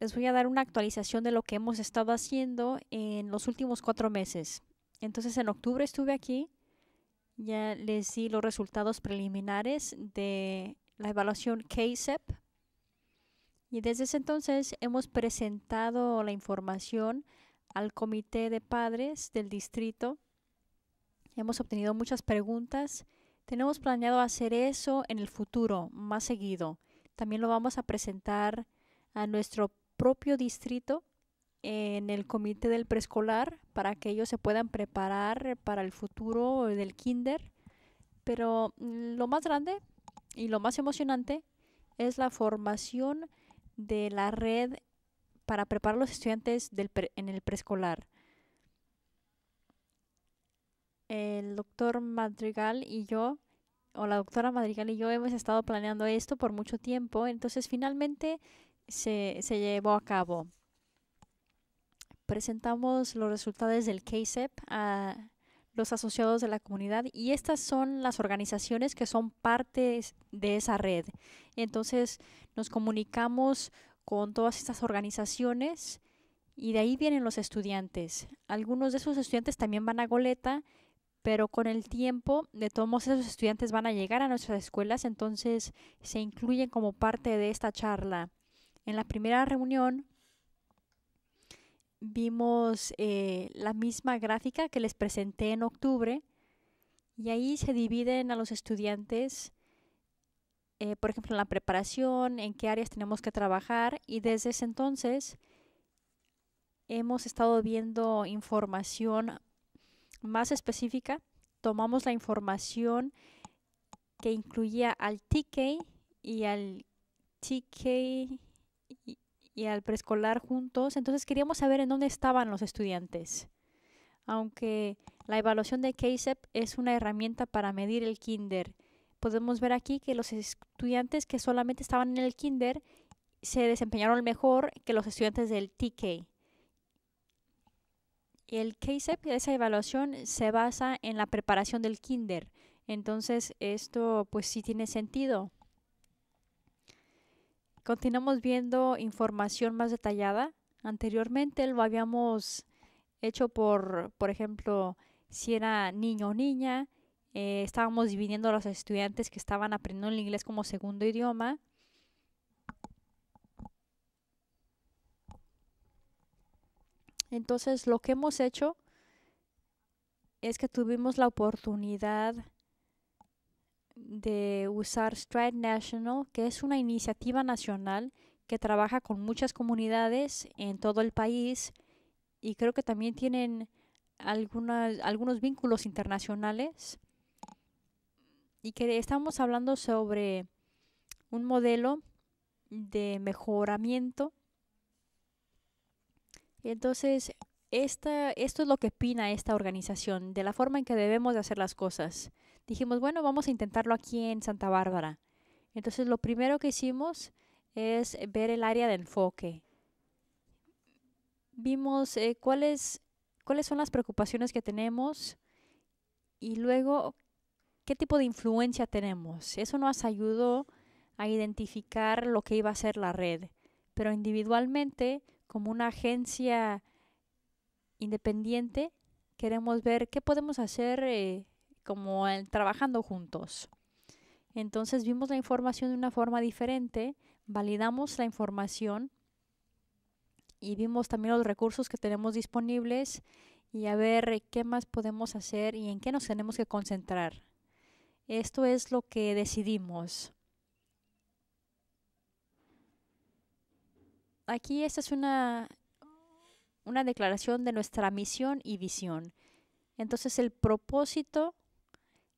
Les voy a dar una actualización de lo que hemos estado haciendo en los últimos cuatro meses. Entonces en octubre estuve aquí, ya les di los resultados preliminares de la evaluación KSEP. Y desde ese entonces hemos presentado la información al comité de padres del distrito. Hemos obtenido muchas preguntas. Tenemos planeado hacer eso en el futuro, más seguido. También lo vamos a presentar a nuestro propio distrito en el comité del preescolar para que ellos se puedan preparar para el futuro del kinder. Pero mm, lo más grande y lo más emocionante es la formación de la red para preparar los estudiantes en el preescolar. El doctor Madrigal y yo, o la doctora Madrigal y yo, hemos estado planeando esto por mucho tiempo, entonces finalmente se, se llevó a cabo. Presentamos los resultados del KSEP a los asociados de la comunidad y estas son las organizaciones que son parte de esa red. Entonces nos comunicamos con todas estas organizaciones y de ahí vienen los estudiantes. Algunos de esos estudiantes también van a Goleta, pero con el tiempo de todos esos estudiantes van a llegar a nuestras escuelas, entonces se incluyen como parte de esta charla. En la primera reunión vimos eh, la misma gráfica que les presenté en octubre y ahí se dividen a los estudiantes eh, por ejemplo, en la preparación, en qué áreas tenemos que trabajar y desde ese entonces hemos estado viendo información más específica. Tomamos la información que incluía al TK y al TK y, y al preescolar juntos. Entonces queríamos saber en dónde estaban los estudiantes. Aunque la evaluación de KSEP es una herramienta para medir el kinder Podemos ver aquí que los estudiantes que solamente estaban en el kinder se desempeñaron mejor que los estudiantes del TK. El KSEP, esa evaluación, se basa en la preparación del kinder. Entonces, esto pues sí tiene sentido. Continuamos viendo información más detallada. Anteriormente lo habíamos hecho por, por ejemplo, si era niño o niña, eh, estábamos dividiendo a los estudiantes que estaban aprendiendo el inglés como segundo idioma. Entonces, lo que hemos hecho es que tuvimos la oportunidad de usar Stride National, que es una iniciativa nacional que trabaja con muchas comunidades en todo el país y creo que también tienen algunas, algunos vínculos internacionales y que estamos hablando sobre un modelo de mejoramiento. Entonces, esta, esto es lo que opina esta organización, de la forma en que debemos de hacer las cosas. Dijimos, bueno, vamos a intentarlo aquí en Santa Bárbara. Entonces, lo primero que hicimos es ver el área de enfoque. Vimos eh, cuáles son las preocupaciones que tenemos y luego qué tipo de influencia tenemos. Eso nos ayudó a identificar lo que iba a ser la red, pero individualmente, como una agencia independiente, queremos ver qué podemos hacer eh, como trabajando juntos. Entonces vimos la información de una forma diferente, validamos la información y vimos también los recursos que tenemos disponibles y a ver eh, qué más podemos hacer y en qué nos tenemos que concentrar. Esto es lo que decidimos. Aquí esta es una, una declaración de nuestra misión y visión. Entonces el propósito,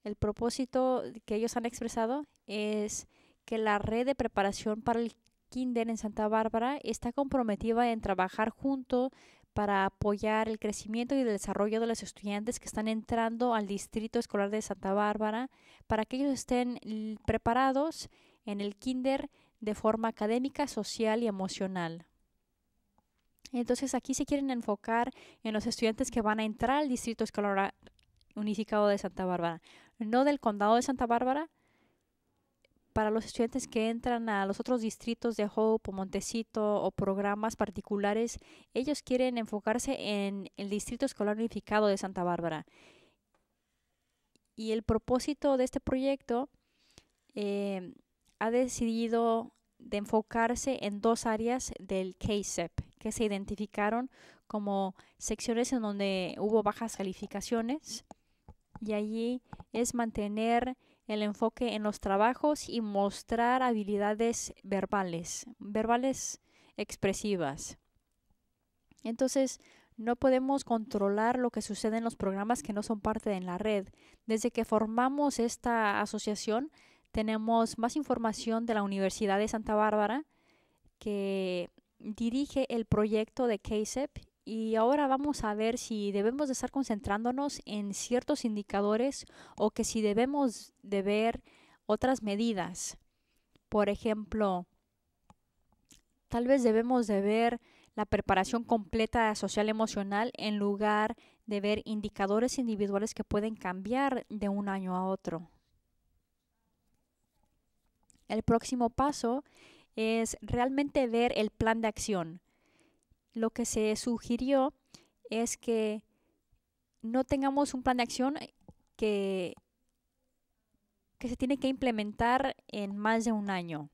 el propósito que ellos han expresado es que la red de preparación para el kinder en Santa Bárbara está comprometida en trabajar junto para apoyar el crecimiento y el desarrollo de los estudiantes que están entrando al Distrito Escolar de Santa Bárbara, para que ellos estén preparados en el kinder de forma académica, social y emocional. Entonces aquí se quieren enfocar en los estudiantes que van a entrar al Distrito Escolar Unificado de Santa Bárbara, no del Condado de Santa Bárbara, para los estudiantes que entran a los otros distritos de Hope o Montecito o programas particulares, ellos quieren enfocarse en el Distrito Escolar Unificado de Santa Bárbara. Y el propósito de este proyecto em, ha decidido de enfocarse en dos áreas del KSEP, que se identificaron como secciones en donde hubo bajas calificaciones y allí es mantener el enfoque en los trabajos y mostrar habilidades verbales, verbales expresivas. Entonces, no podemos controlar lo que sucede en los programas que no son parte de la red. Desde que formamos esta asociación, tenemos más información de la Universidad de Santa Bárbara, que dirige el proyecto de KSEP y ahora vamos a ver si debemos de estar concentrándonos en ciertos indicadores o que si debemos de ver otras medidas. Por ejemplo, tal vez debemos de ver la preparación completa social emocional en lugar de ver indicadores individuales que pueden cambiar de un año a otro. El próximo paso es realmente ver el plan de acción lo que se sugirió es que no tengamos un plan de acción eh, que, que se tiene que implementar en más de un año.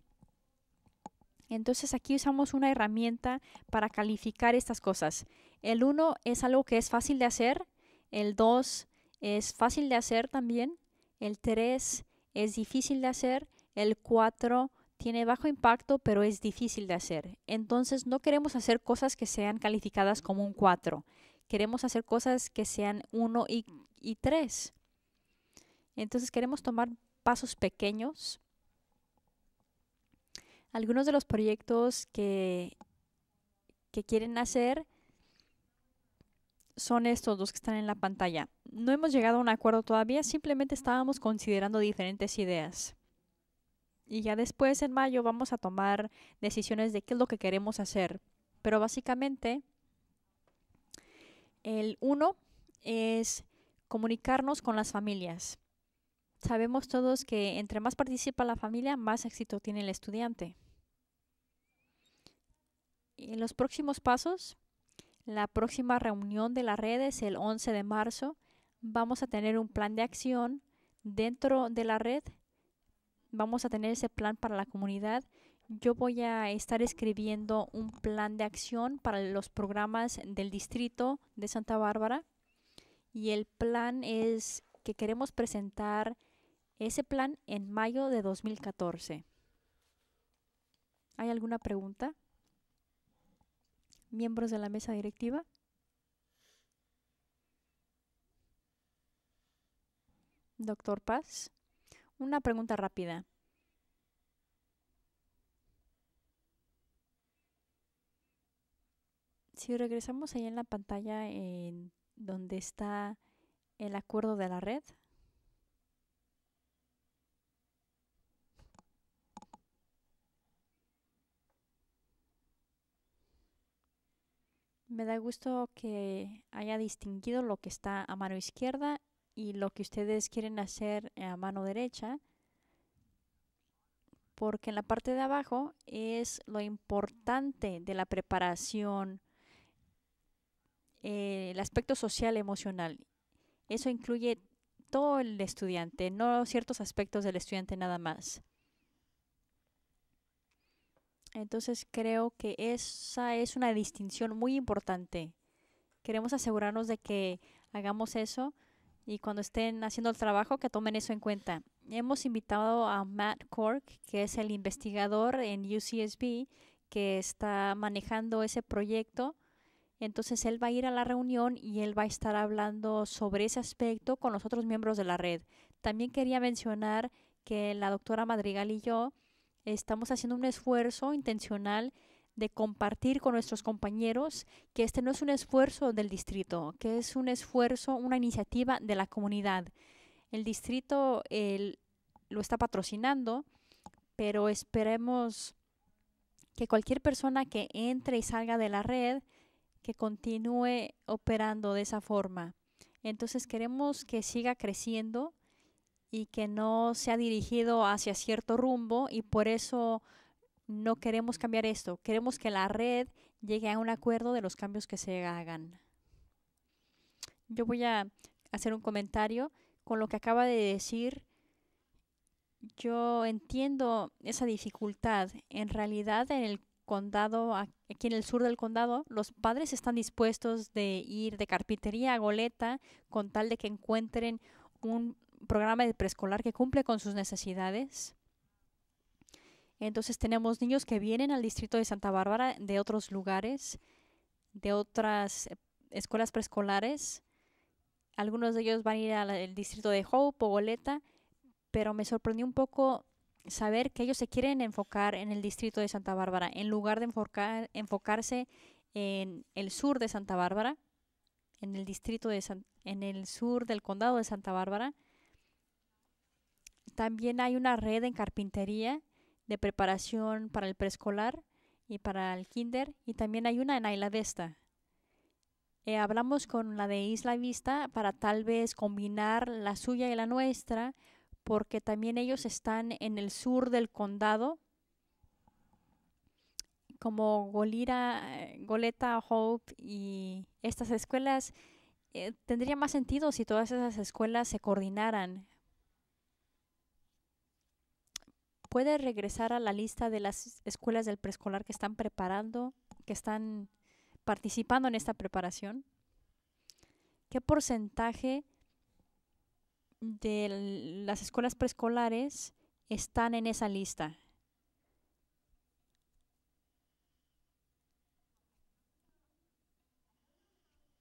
Entonces aquí usamos una herramienta para calificar estas cosas. El 1 es algo que es fácil de hacer, el 2 es fácil de hacer también, el 3 es difícil de hacer, el 4 tiene bajo impacto, pero es difícil de hacer. Entonces, no queremos hacer cosas que sean calificadas como un 4. Queremos hacer cosas que sean 1 y, 3. Entonces, queremos tomar pasos pequeños. Algunos de los proyectos que, que quieren hacer son estos dos que están en la pantalla. No hemos llegado a un acuerdo todavía, simplemente estábamos considerando diferentes ideas. Y ya después, en mayo, vamos a tomar decisiones de qué es lo que queremos hacer. Pero básicamente, el uno es comunicarnos con las familias. Sabemos todos que entre más participa la familia, más éxito tiene el estudiante. Y en los próximos pasos, la próxima reunión de la red es el 11 de marzo. Vamos a tener un plan de acción dentro de la red vamos a tener ese plan para la comunidad. Yo voy a estar escribiendo un plan de acción para los programas del distrito de Santa Bárbara y el plan es que queremos presentar ese plan en mayo de 2014. ¿Hay alguna pregunta? Miembros de la mesa directiva. Doctor Paz. Una pregunta rápida. Si regresamos ahí en la pantalla en donde está el acuerdo de la red, Me da gusto que haya distinguido lo que está a mano izquierda y lo que ustedes quieren hacer a mano derecha porque en la parte de abajo es lo importante de la preparación, eh, el aspecto social emocional. Eso incluye todo el estudiante, no ciertos aspectos del estudiante nada más. Entonces creo que esa es una distinción muy importante. Queremos asegurarnos de que hagamos eso y cuando estén haciendo el trabajo que tomen eso en cuenta. Hemos invitado a Matt Cork, que es el investigador en UCSB que está manejando ese proyecto. Entonces él va a ir a la reunión y él va a estar hablando sobre ese aspecto con los otros miembros de la red. También quería mencionar que la doctora Madrigal y yo estamos haciendo un esfuerzo intencional de compartir con nuestros compañeros que este no es un esfuerzo del distrito, que es un esfuerzo, una iniciativa de la comunidad. El distrito lo está patrocinando, pero esperemos que cualquier persona que entre y salga de la red, que continúe operando de esa forma. Entonces queremos que siga creciendo y que no sea dirigido hacia cierto rumbo y por eso no queremos cambiar esto, queremos que la red llegue a un acuerdo de los cambios que se hagan. Yo voy a hacer un comentario con lo que acaba de decir. Yo entiendo esa dificultad. En realidad, en el condado, aquí en el sur del condado, los padres están dispuestos de ir de carpintería a goleta con tal de que encuentren un programa de preescolar que cumple con sus necesidades. Entonces tenemos niños que vienen al distrito de Santa Bárbara de otros lugares, de otras escuelas preescolares. Algunos de ellos van a ir al distrito de Hope o Goleta, pero me sorprendió un poco saber que ellos se quieren enfocar en el distrito de Santa Bárbara, en lugar de enfocarse en el sur de Santa Bárbara, en el distrito de en el sur del condado de Santa Bárbara. También hay una red en carpintería de preparación para el preescolar y para el kinder y también hay una en Isla Vista. Eh, hablamos con la de Isla Vista para tal vez combinar la suya y la nuestra porque también ellos están en el sur del condado como Golira, Goleta, Hope y estas escuelas, eh, tendría más sentido si todas esas escuelas se coordinaran puede regresar a la lista de las escuelas del preescolar que están preparando, que están participando en esta preparación? ¿Qué porcentaje de las escuelas preescolares están en esa lista?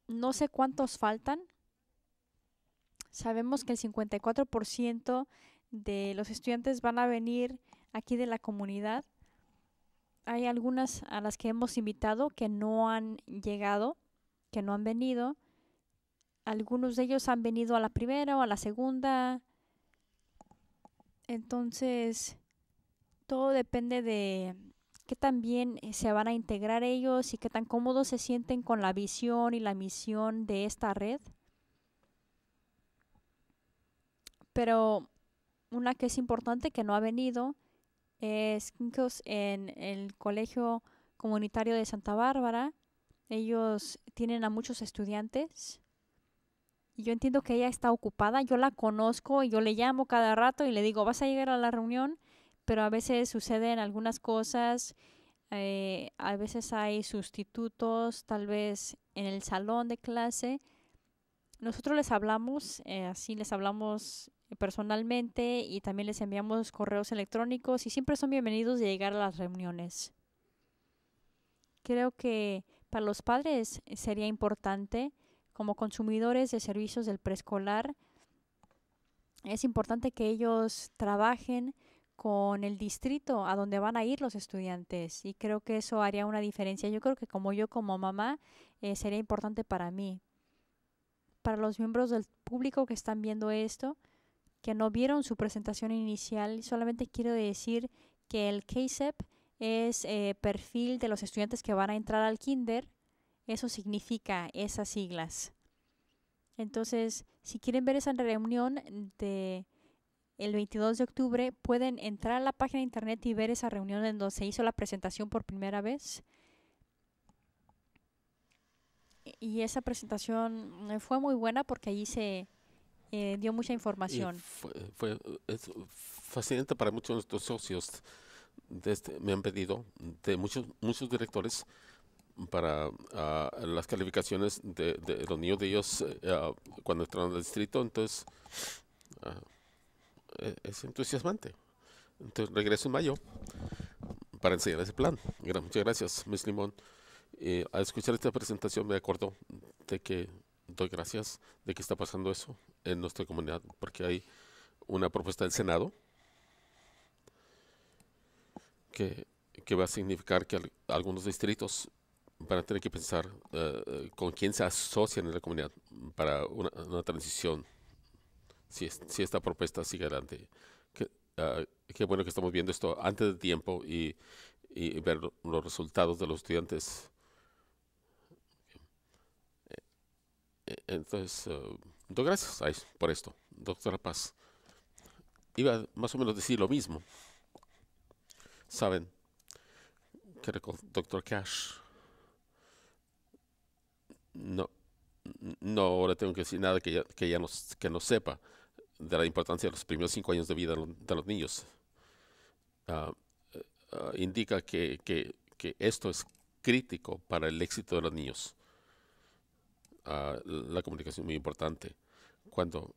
No sé cuántos faltan. Sabemos que el 54% de los estudiantes van a venir aquí de la comunidad. Hay algunas a las que hemos invitado que no han llegado, que no han venido. Algunos de ellos han venido a la primera o a la segunda. Entonces, todo depende de qué tan bien eh, se van a integrar ellos y qué tan cómodos se sienten con la visión y la misión de esta red. Pero una que es importante que no ha venido es en el Colegio Comunitario de Santa Bárbara. Ellos tienen a muchos estudiantes. Y yo entiendo que ella está ocupada. Yo la conozco y yo le llamo cada rato y le digo, vas a llegar a la reunión, pero a veces suceden algunas cosas. Eh, a veces hay sustitutos, tal vez en el salón de clase nosotros les hablamos, eh, así les hablamos personalmente y también les enviamos correos electrónicos y siempre son bienvenidos de llegar a las reuniones. Creo que para los padres sería importante, como consumidores de servicios del preescolar, es importante que ellos trabajen con el distrito a donde van a ir los estudiantes y creo que eso haría una diferencia. Yo creo que como yo como mamá eh, sería importante para mí para los miembros del público que están viendo esto, que no vieron su presentación inicial, solamente quiero decir que el KSEP es eh, perfil de los estudiantes que van a entrar al kinder. Eso significa esas siglas. Entonces, si quieren ver esa reunión de el 22 de octubre, pueden entrar a la página de internet y ver esa reunión en donde se hizo la presentación por primera vez y esa presentación eh, fue muy buena porque allí se eh, dio mucha información. fue, fascinante para muchos de nuestros socios. De este, me han pedido de muchos, muchos directores para ah, las calificaciones de, de, los niños de ellos eh, ah, cuando entraron al distrito. Entonces, ah, es entusiasmante. Entonces, regreso en mayo para enseñar ese plan. Muchas gracias, Miss Limón. Eh, al escuchar esta presentación me acuerdo de que doy gracias de que está pasando eso en nuestra comunidad, porque hay una propuesta del Senado que, va a significar que algunos distritos van a tener que pensar eh, eh, con quién se asocian en la comunidad para una, transición, si, si esta propuesta sigue adelante. Ah, qué bueno que estamos viendo esto antes de tiempo y ver los resultados de los estudiantes entonces, uh, gracias por esto, doctora Paz. Iba más o menos a decir lo mismo. Saben que doctor Cash no, no Ahora tengo que decir nada que ya, que ya nos, que no sepa de la importancia de los primeros cinco años de vida de los niños. Ah, ah, indica que, que, que esto es crítico para el éxito de los niños la comunicación es muy importante. Cuando,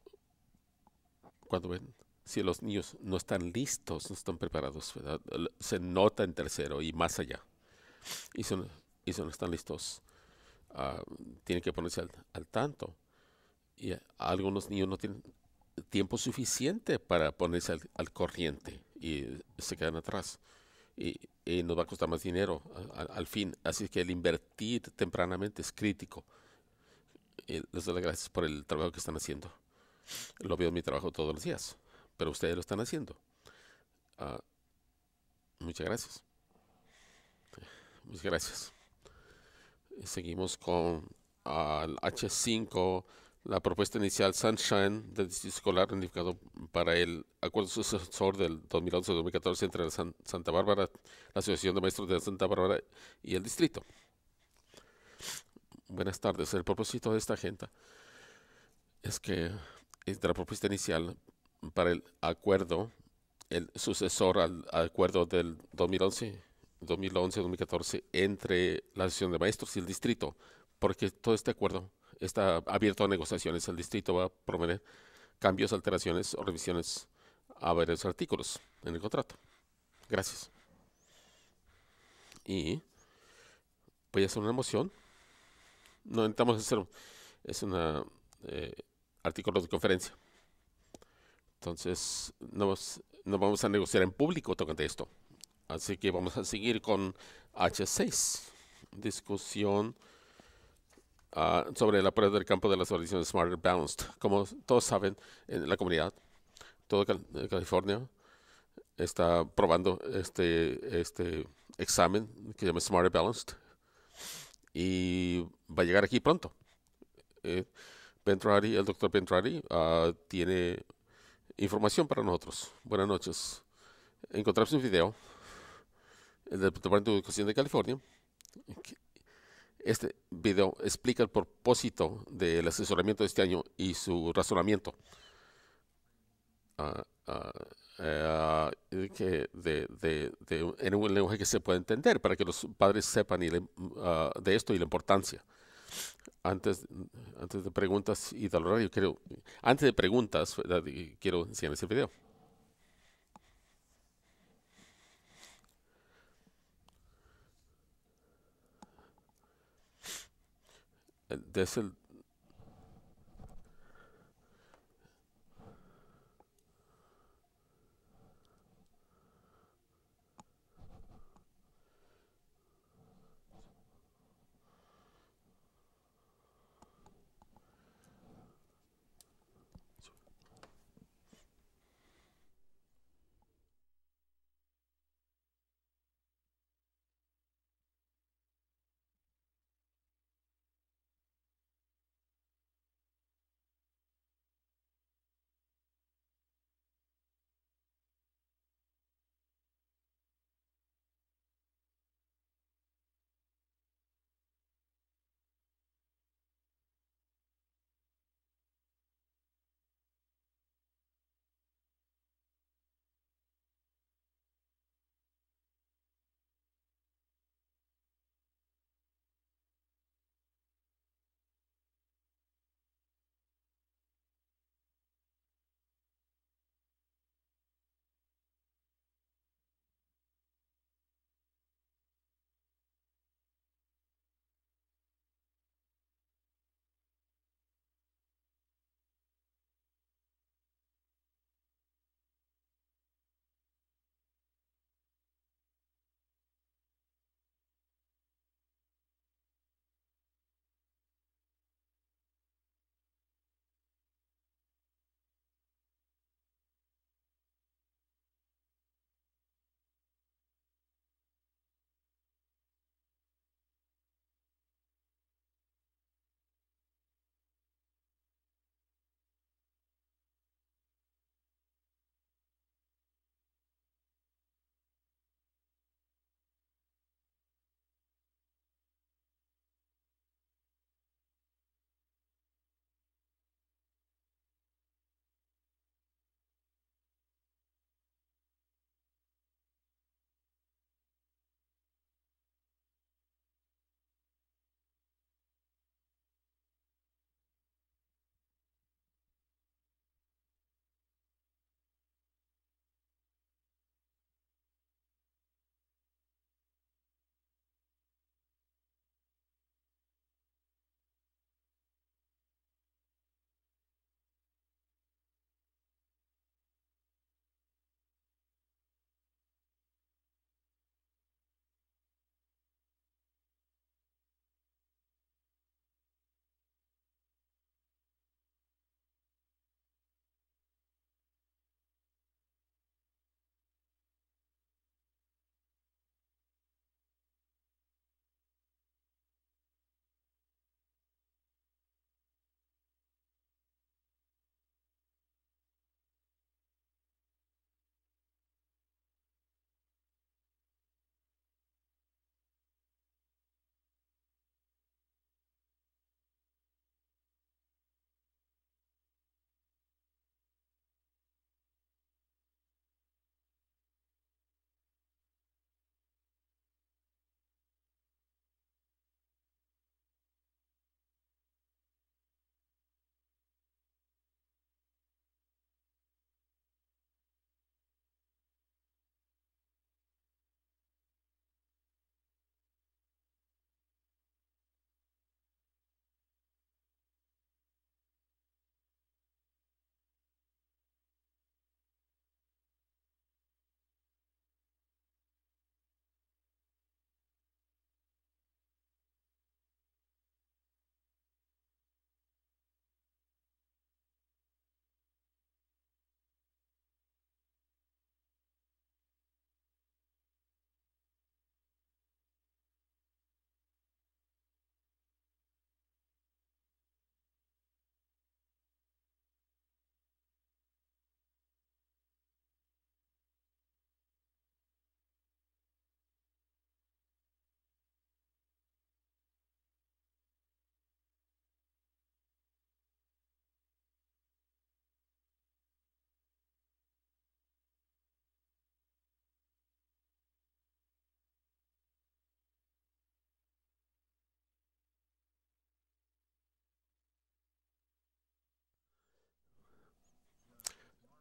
cuando ven, si los niños no están listos, no están preparados, se nota en tercero y más allá. Y si no, están listos, ah, tienen que ponerse al, tanto. Y algunos niños no tienen tiempo suficiente para ponerse al, corriente y se quedan atrás. Y, nos va a costar más dinero al, fin. Así que el invertir tempranamente es crítico les doy las gracias por el trabajo que están haciendo. Lo veo en mi trabajo todos los días, pero ustedes lo están haciendo. Ah, muchas gracias. Muchas gracias. Seguimos con al H5, la propuesta inicial Sunshine del Distrito Escolar unificado para el acuerdo sucesor del 2011-2014 entre Santa Bárbara, la Asociación de Maestros de Santa Bárbara y el Distrito. Buenas tardes. El propósito de esta agenda es que es la propuesta inicial para el acuerdo, el sucesor al, acuerdo del 2011, 2011-2014 entre la Asociación de Maestros y el distrito, porque todo este acuerdo está abierto a negociaciones. El distrito va a promover cambios, alteraciones o revisiones a varios artículos en el contrato. Gracias. Y voy a hacer una moción no intentamos hacer, es un eh, artículo de conferencia. Entonces, no, vamos a negociar en público tocante esto. Así que vamos a seguir con H6, discusión ah, sobre la prueba del campo de las organizaciones Smart Balanced. Como todos saben, en la comunidad, toda eh, California está probando este, este examen que se llama Smart Balanced y va a llegar aquí pronto. Eh, el doctor Pentrari ah, tiene información para nosotros. Buenas noches. Encontramos un video el del Departamento de Educación de California. Este video explica el propósito del asesoramiento de este año y su razonamiento. Ah, ah, eh, que de, de, en un lenguaje que se pueda entender para que los padres sepan y ah, de esto y la importancia. Antes, antes de preguntas y lo horario, quiero, antes de preguntas, quiero enseñar ese video. Eh, Desde el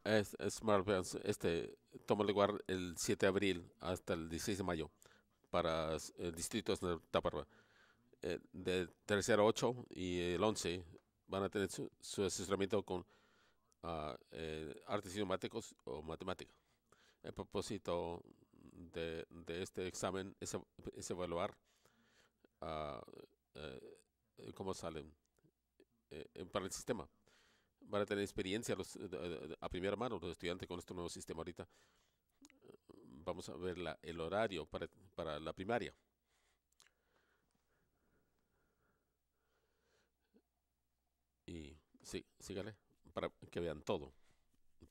Es, Smart este, toma lugar el 7 de abril hasta el 16 de mayo para el distrito de Taparroa. Eh, de a 8 y el 11 van a tener su, su asesoramiento con ah, eh, artes cinemáticos o matemáticas. El propósito de, este examen es, evaluar ah, eh, cómo salen eh, para el sistema van a tener experiencia los, eh, a primera mano los estudiantes con este nuevo sistema ahorita. Vamos a ver el horario para, para la primaria. Y sí, sígale, para que vean todo,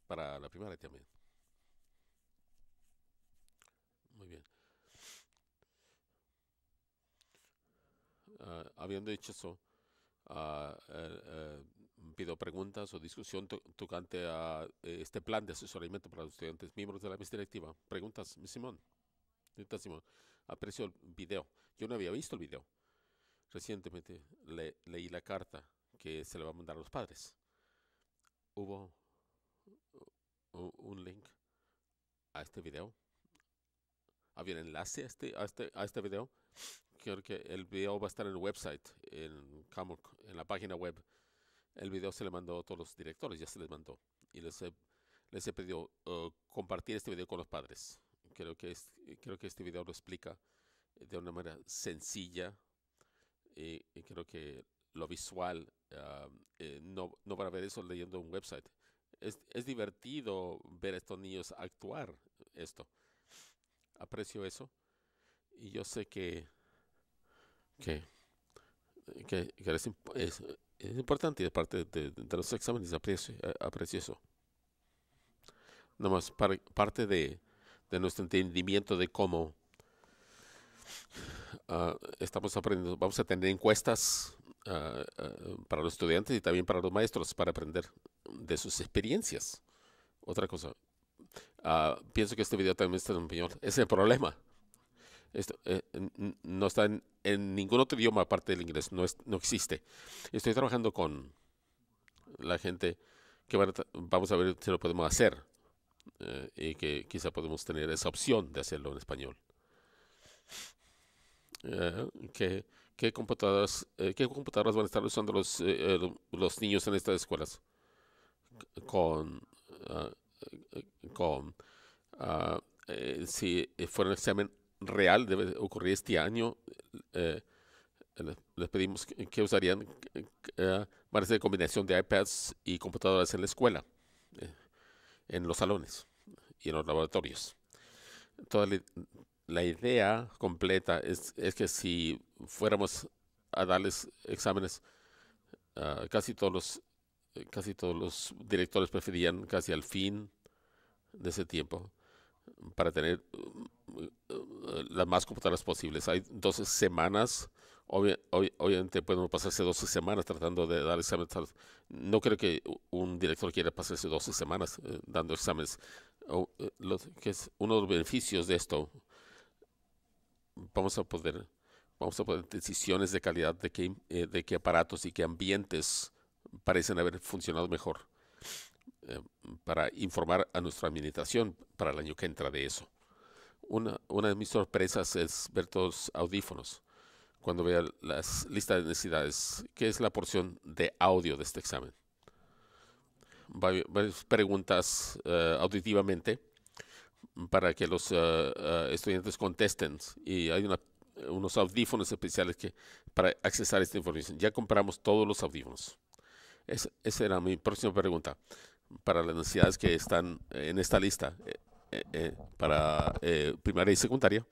para la primaria también. Muy bien. Ah, habiendo dicho eso, ah, eh, eh, pido preguntas o discusión tocante a eh, este plan de asesoramiento para los estudiantes miembros de la mesa directiva. Preguntas, Simón. Simón, aprecio el video. Yo no había visto el video. Recientemente le leí la carta que se le va a mandar a los padres. Hubo un link a este video. Había un enlace a este, a este, a este video. Creo que el video va a estar en el website, en en la página web el video se le mandó a todos los directores, ya se les mandó. Y les he, pedido eh, compartir este video con los padres. Creo que, creo que este video lo explica de una manera sencilla y, creo que lo visual, eh, no, no van a ver eso leyendo un website. Es, divertido ver a estos niños actuar esto. Aprecio eso. Y yo sé que, que, que, es es importante es parte de, los exámenes, aprecio, eh, aprecio eso. Nada más parte de, nuestro entendimiento de cómo ah, estamos aprendiendo. Vamos a tener encuestas ah, ah, para los estudiantes y también para los maestros para aprender de sus experiencias. Otra cosa, pienso que este video también está en español. Es el problema. Esto, eh, no está en, ningún otro idioma aparte del inglés, no, no existe. Estoy trabajando con la gente que vamos a ver si lo podemos hacer eh, y que quizá podemos tener esa opción de hacerlo en español. Eh, ¿qué, computadoras, ¿Qué computadoras van a estar usando los, los niños en estas escuelas? Con, ah, con ah, si fuera un examen real debe ocurrir este año. Eh, eh, les pedimos que, usarían eh, varias de combinación de iPads y computadoras en la escuela, en los salones y en los laboratorios. la, idea completa es, que si fuéramos a darles exámenes, ah, casi todos los casi todos los directores preferían casi al fin de ese tiempo para tener las más computadoras posibles. Hay 12 semanas. obviamente pueden pasarse 12 semanas tratando de dar exámenes. No creo que un director quiera pasarse 12 semanas eh, dando exámenes. Eh, que es uno de los beneficios de esto. Vamos a poder, vamos a poder decisiones de calidad de qué, eh, de qué aparatos y qué ambientes parecen haber funcionado mejor. Eh, para informar a nuestra administración para el año que entra de eso. Una, de mis sorpresas es ver todos audífonos cuando vea las listas de necesidades, que es la porción de audio de este examen. varias preguntas eh, auditivamente para que los eh, estudiantes contesten y hay unos audífonos especiales que para accesar esta información. Ya compramos todos los audífonos. esa era mi próxima pregunta para las necesidades que están eh, en esta lista eh, eh, para primaria y secundaria.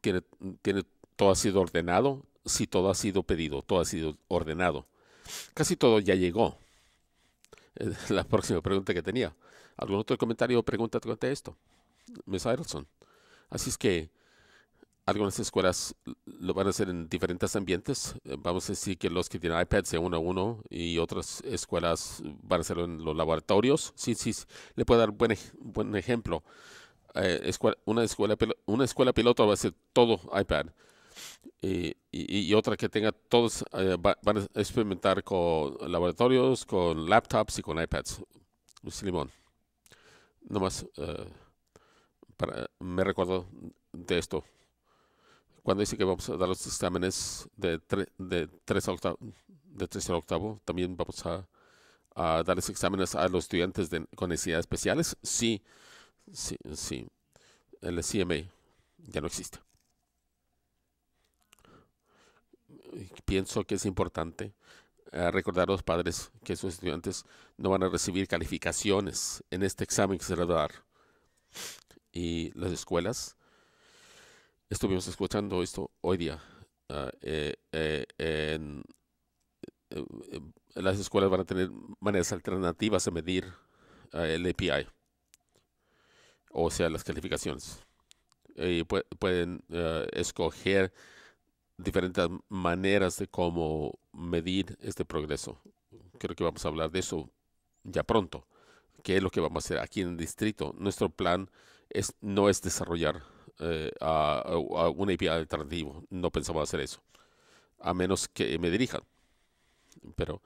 Tiene, tiene, todo ha sido ordenado, si todo ha sido pedido, todo ha sido ordenado. Casi todo ya llegó. la próxima pregunta que tenía. ¿Algún otro comentario o pregunta ante esto? Miss Así es que algunas escuelas lo van a hacer en diferentes ambientes. Eh, vamos a decir que los que tienen iPad sea uno a uno y otras escuelas van a hacerlo en los laboratorios. Sí, sí, le puedo dar buen, buen ejemplo. Eh, una, escuela, una escuela piloto va a ser todo iPad. Eh, y, otra que tenga todos van a experimentar con laboratorios, con laptops y con iPads. Simón, nomás uh, me recuerdo de esto cuando dice que vamos a dar los exámenes de, 3 al octavo, también vamos a, dar los exámenes a los estudiantes con necesidades especiales. Sí, sí, sí. El CMA ya no existe. Pienso que es importante eh, recordar a los padres que sus estudiantes no van a recibir calificaciones en este examen que se va a dar. Y las escuelas Estuvimos escuchando esto hoy día. Ah, eh, eh, eh, las escuelas van a tener maneras alternativas de medir el API, o sea, las calificaciones. Y pueden ah, escoger diferentes maneras de cómo medir este progreso. Creo que vamos a hablar de eso ya pronto. ¿Qué es lo que vamos a hacer aquí en el distrito? Nuestro plan es, no es desarrollar eh, a, un API alternativo. No pensamos hacer eso, a menos que me dirijan. Pero,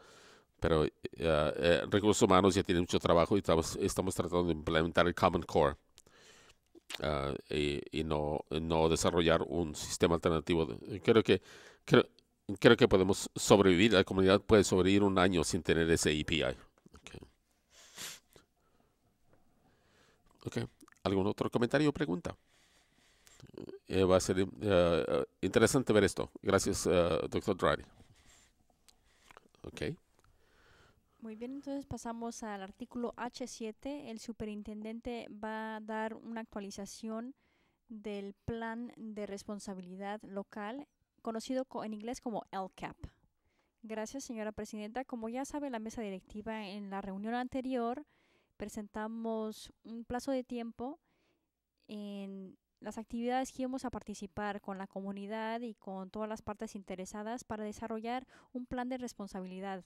pero eh, eh, recursos humanos ya tienen mucho trabajo y estamos, estamos tratando de implementar el Common Core ah, y, no, no desarrollar un sistema alternativo. Creo que creo, creo que podemos sobrevivir. La comunidad puede sobrevivir un año sin tener ese API. Okay. ¿Algún otro comentario o pregunta? Eh, va a ser eh, eh, interesante ver esto. Gracias, doctor Drari. Ok. Muy bien, entonces pasamos al artículo H7. El superintendente va a dar una actualización del plan de responsabilidad local, conocido en inglés como LCAP. Gracias, señora presidenta. Como ya sabe la mesa directiva, en la reunión anterior presentamos un plazo de tiempo en las actividades que íbamos a participar con la comunidad y con todas las partes interesadas para desarrollar un plan de responsabilidad.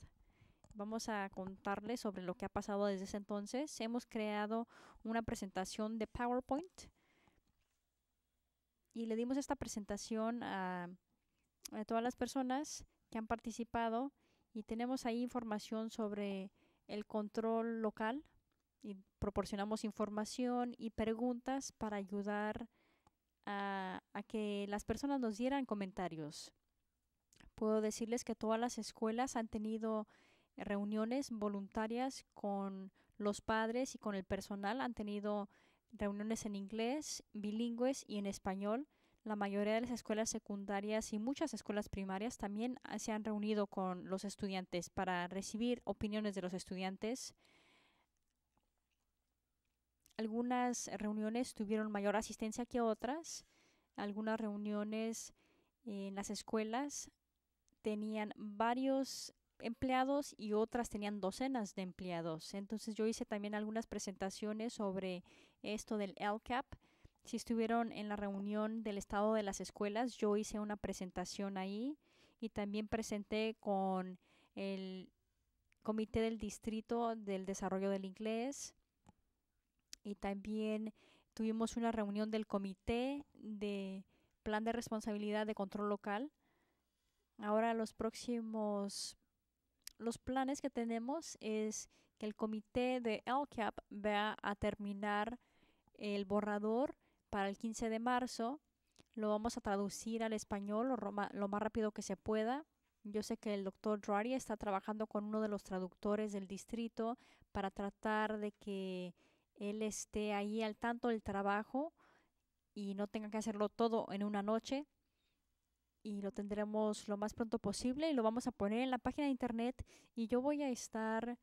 Vamos a contarles sobre lo que ha pasado desde ese entonces. Hemos creado una presentación de PowerPoint y le dimos esta presentación a, a todas las personas que han participado y tenemos ahí información sobre el control local y proporcionamos información y preguntas para ayudar a, que las personas nos dieran comentarios. Puedo decirles que todas las escuelas han tenido reuniones voluntarias con los padres y con el personal. Han tenido reuniones en inglés, bilingües y en español. La mayoría de las escuelas secundarias y muchas escuelas primarias también ah, se han reunido con los estudiantes para recibir opiniones de los estudiantes, algunas reuniones tuvieron mayor asistencia que otras. Algunas reuniones en las escuelas tenían varios empleados y otras tenían docenas de empleados. Entonces yo hice también algunas presentaciones sobre esto del LCAP. Si estuvieron en la reunión del estado de las escuelas, yo hice una presentación ahí y también presenté con el Comité del Distrito del Desarrollo del Inglés y también tuvimos una reunión del comité de plan de responsabilidad de control local. Ahora los próximos los planes que tenemos es que el comité de LCAP vea a terminar el borrador para el 15 de marzo. Lo vamos a traducir al español lo, más rápido que se pueda. Yo sé que el doctor Drari está trabajando con uno de los traductores del distrito para tratar de que él esté ahí al tanto del trabajo y no tenga que hacerlo todo en una noche. Y lo tendremos lo más pronto posible y lo vamos a poner en la página de internet y yo voy a estar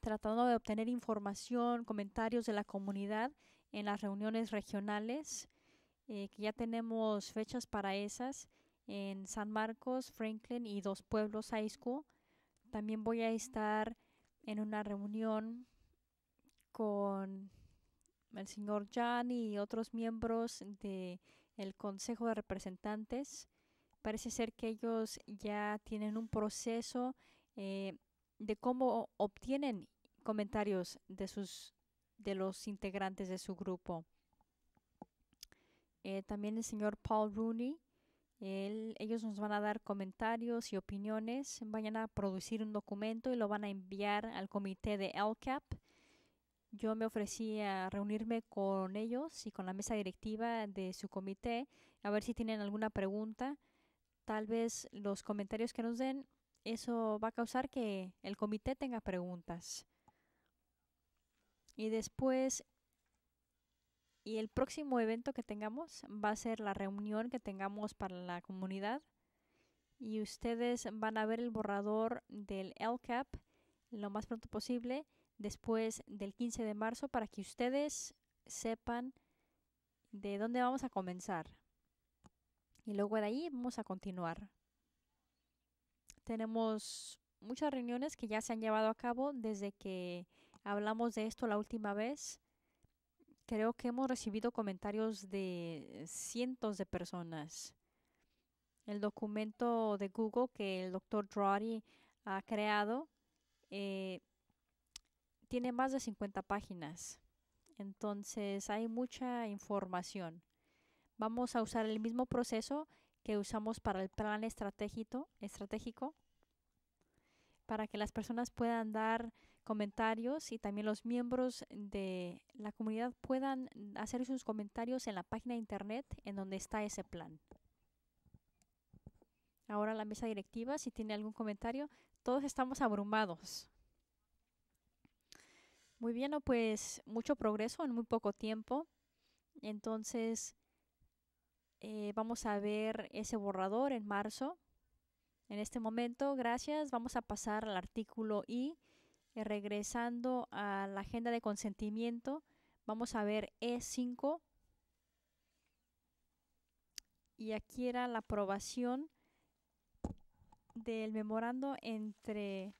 tratando de obtener información, comentarios de la comunidad en las reuniones regionales, eh, que ya tenemos fechas para esas en San Marcos, Franklin y Dos Pueblos High School. También voy a estar en una reunión con el señor John y otros miembros del el Consejo de Representantes. Parece ser que ellos ya tienen un proceso eh, de cómo obtienen comentarios de, sus, de los integrantes de su grupo. Eh, también el señor Paul Rooney. ellos nos van a dar comentarios y opiniones. Vayan a producir un documento y lo van a enviar al comité de LCAP yo me ofrecí a reunirme con ellos y con la mesa directiva de su comité, a ver si tienen alguna pregunta. Tal vez los comentarios que nos den, eso va a causar que el comité tenga preguntas. Y después, y el próximo evento que tengamos va a ser la reunión que tengamos para la comunidad. Y ustedes van a ver el borrador del LCAP lo más pronto posible después del 15 de marzo para que ustedes sepan de dónde vamos a comenzar. Y luego de ahí vamos a continuar. Tenemos muchas reuniones que ya se han llevado a cabo desde que hablamos de esto la última vez. Creo que hemos recibido comentarios de cientos de personas. El documento de Google que el doctor Drody ha creado eh, tiene más de 50 páginas. Entonces hay mucha información. Vamos a usar el mismo proceso que usamos para el plan estratégico, estratégico para que las personas puedan dar comentarios y también los miembros de la comunidad puedan hacer sus comentarios en la página de internet en donde está ese plan. Ahora la mesa directiva, si tiene algún comentario, todos estamos abrumados. Muy bien, pues mucho progreso en muy poco tiempo. Entonces, eh, vamos a ver ese borrador en marzo. En este momento, gracias, vamos a pasar al artículo I. Eh, regresando a la agenda de consentimiento, vamos a ver E5. Y aquí era la aprobación del memorando entre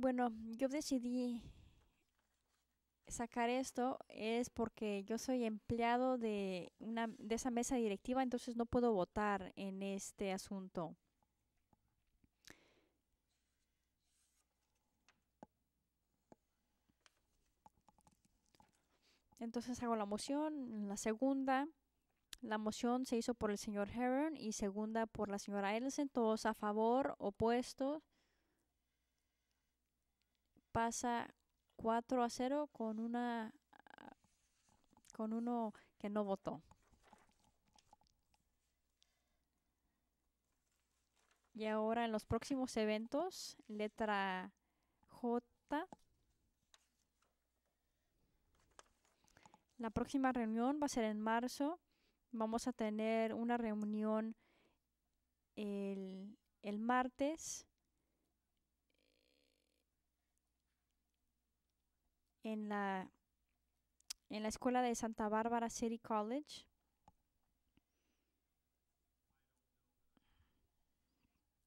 Bueno, yo decidí sacar esto es porque yo soy empleado de una de esa mesa directiva, entonces no puedo votar en este asunto. Entonces hago la moción, la segunda. La moción se hizo por el señor Heron y segunda por la señora Elsen. todos a favor, opuestos pasa 4 a 0 con una con uno que no votó. Y ahora en los próximos eventos, letra J. La próxima reunión va a ser en marzo. Vamos a tener una reunión el, el martes en la, en la escuela de Santa Bárbara City College.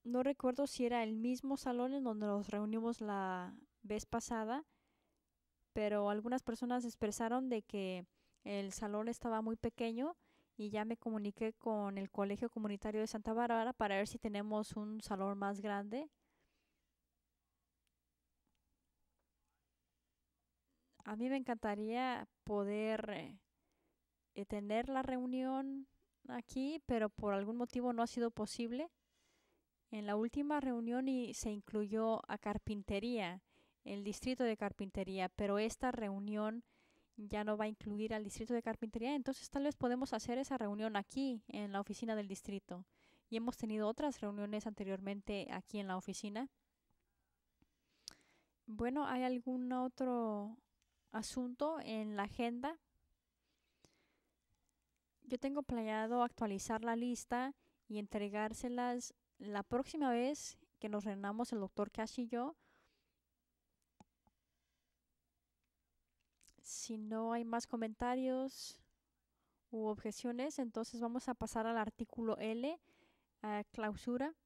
No recuerdo si era el mismo salón en donde nos reunimos la vez pasada, pero algunas personas expresaron de que el salón estaba muy pequeño y ya me comuniqué con el Colegio Comunitario de Santa Bárbara para ver si tenemos un salón más grande A mí me encantaría poder eh, eh, tener la reunión aquí, pero por algún motivo no ha sido posible. En la última reunión y se incluyó a carpintería, el distrito de carpintería, pero esta reunión ya no va a incluir al distrito de carpintería, entonces tal vez podemos hacer esa reunión aquí, en la oficina del distrito. Y hemos tenido otras reuniones anteriormente aquí en la oficina. Bueno, ¿hay algún otro asunto en la agenda. Yo tengo planeado actualizar la lista y entregárselas la próxima vez que nos reunamos el doctor Cash y yo. Si no hay más comentarios u objeciones, entonces vamos a pasar al artículo L, a clausura.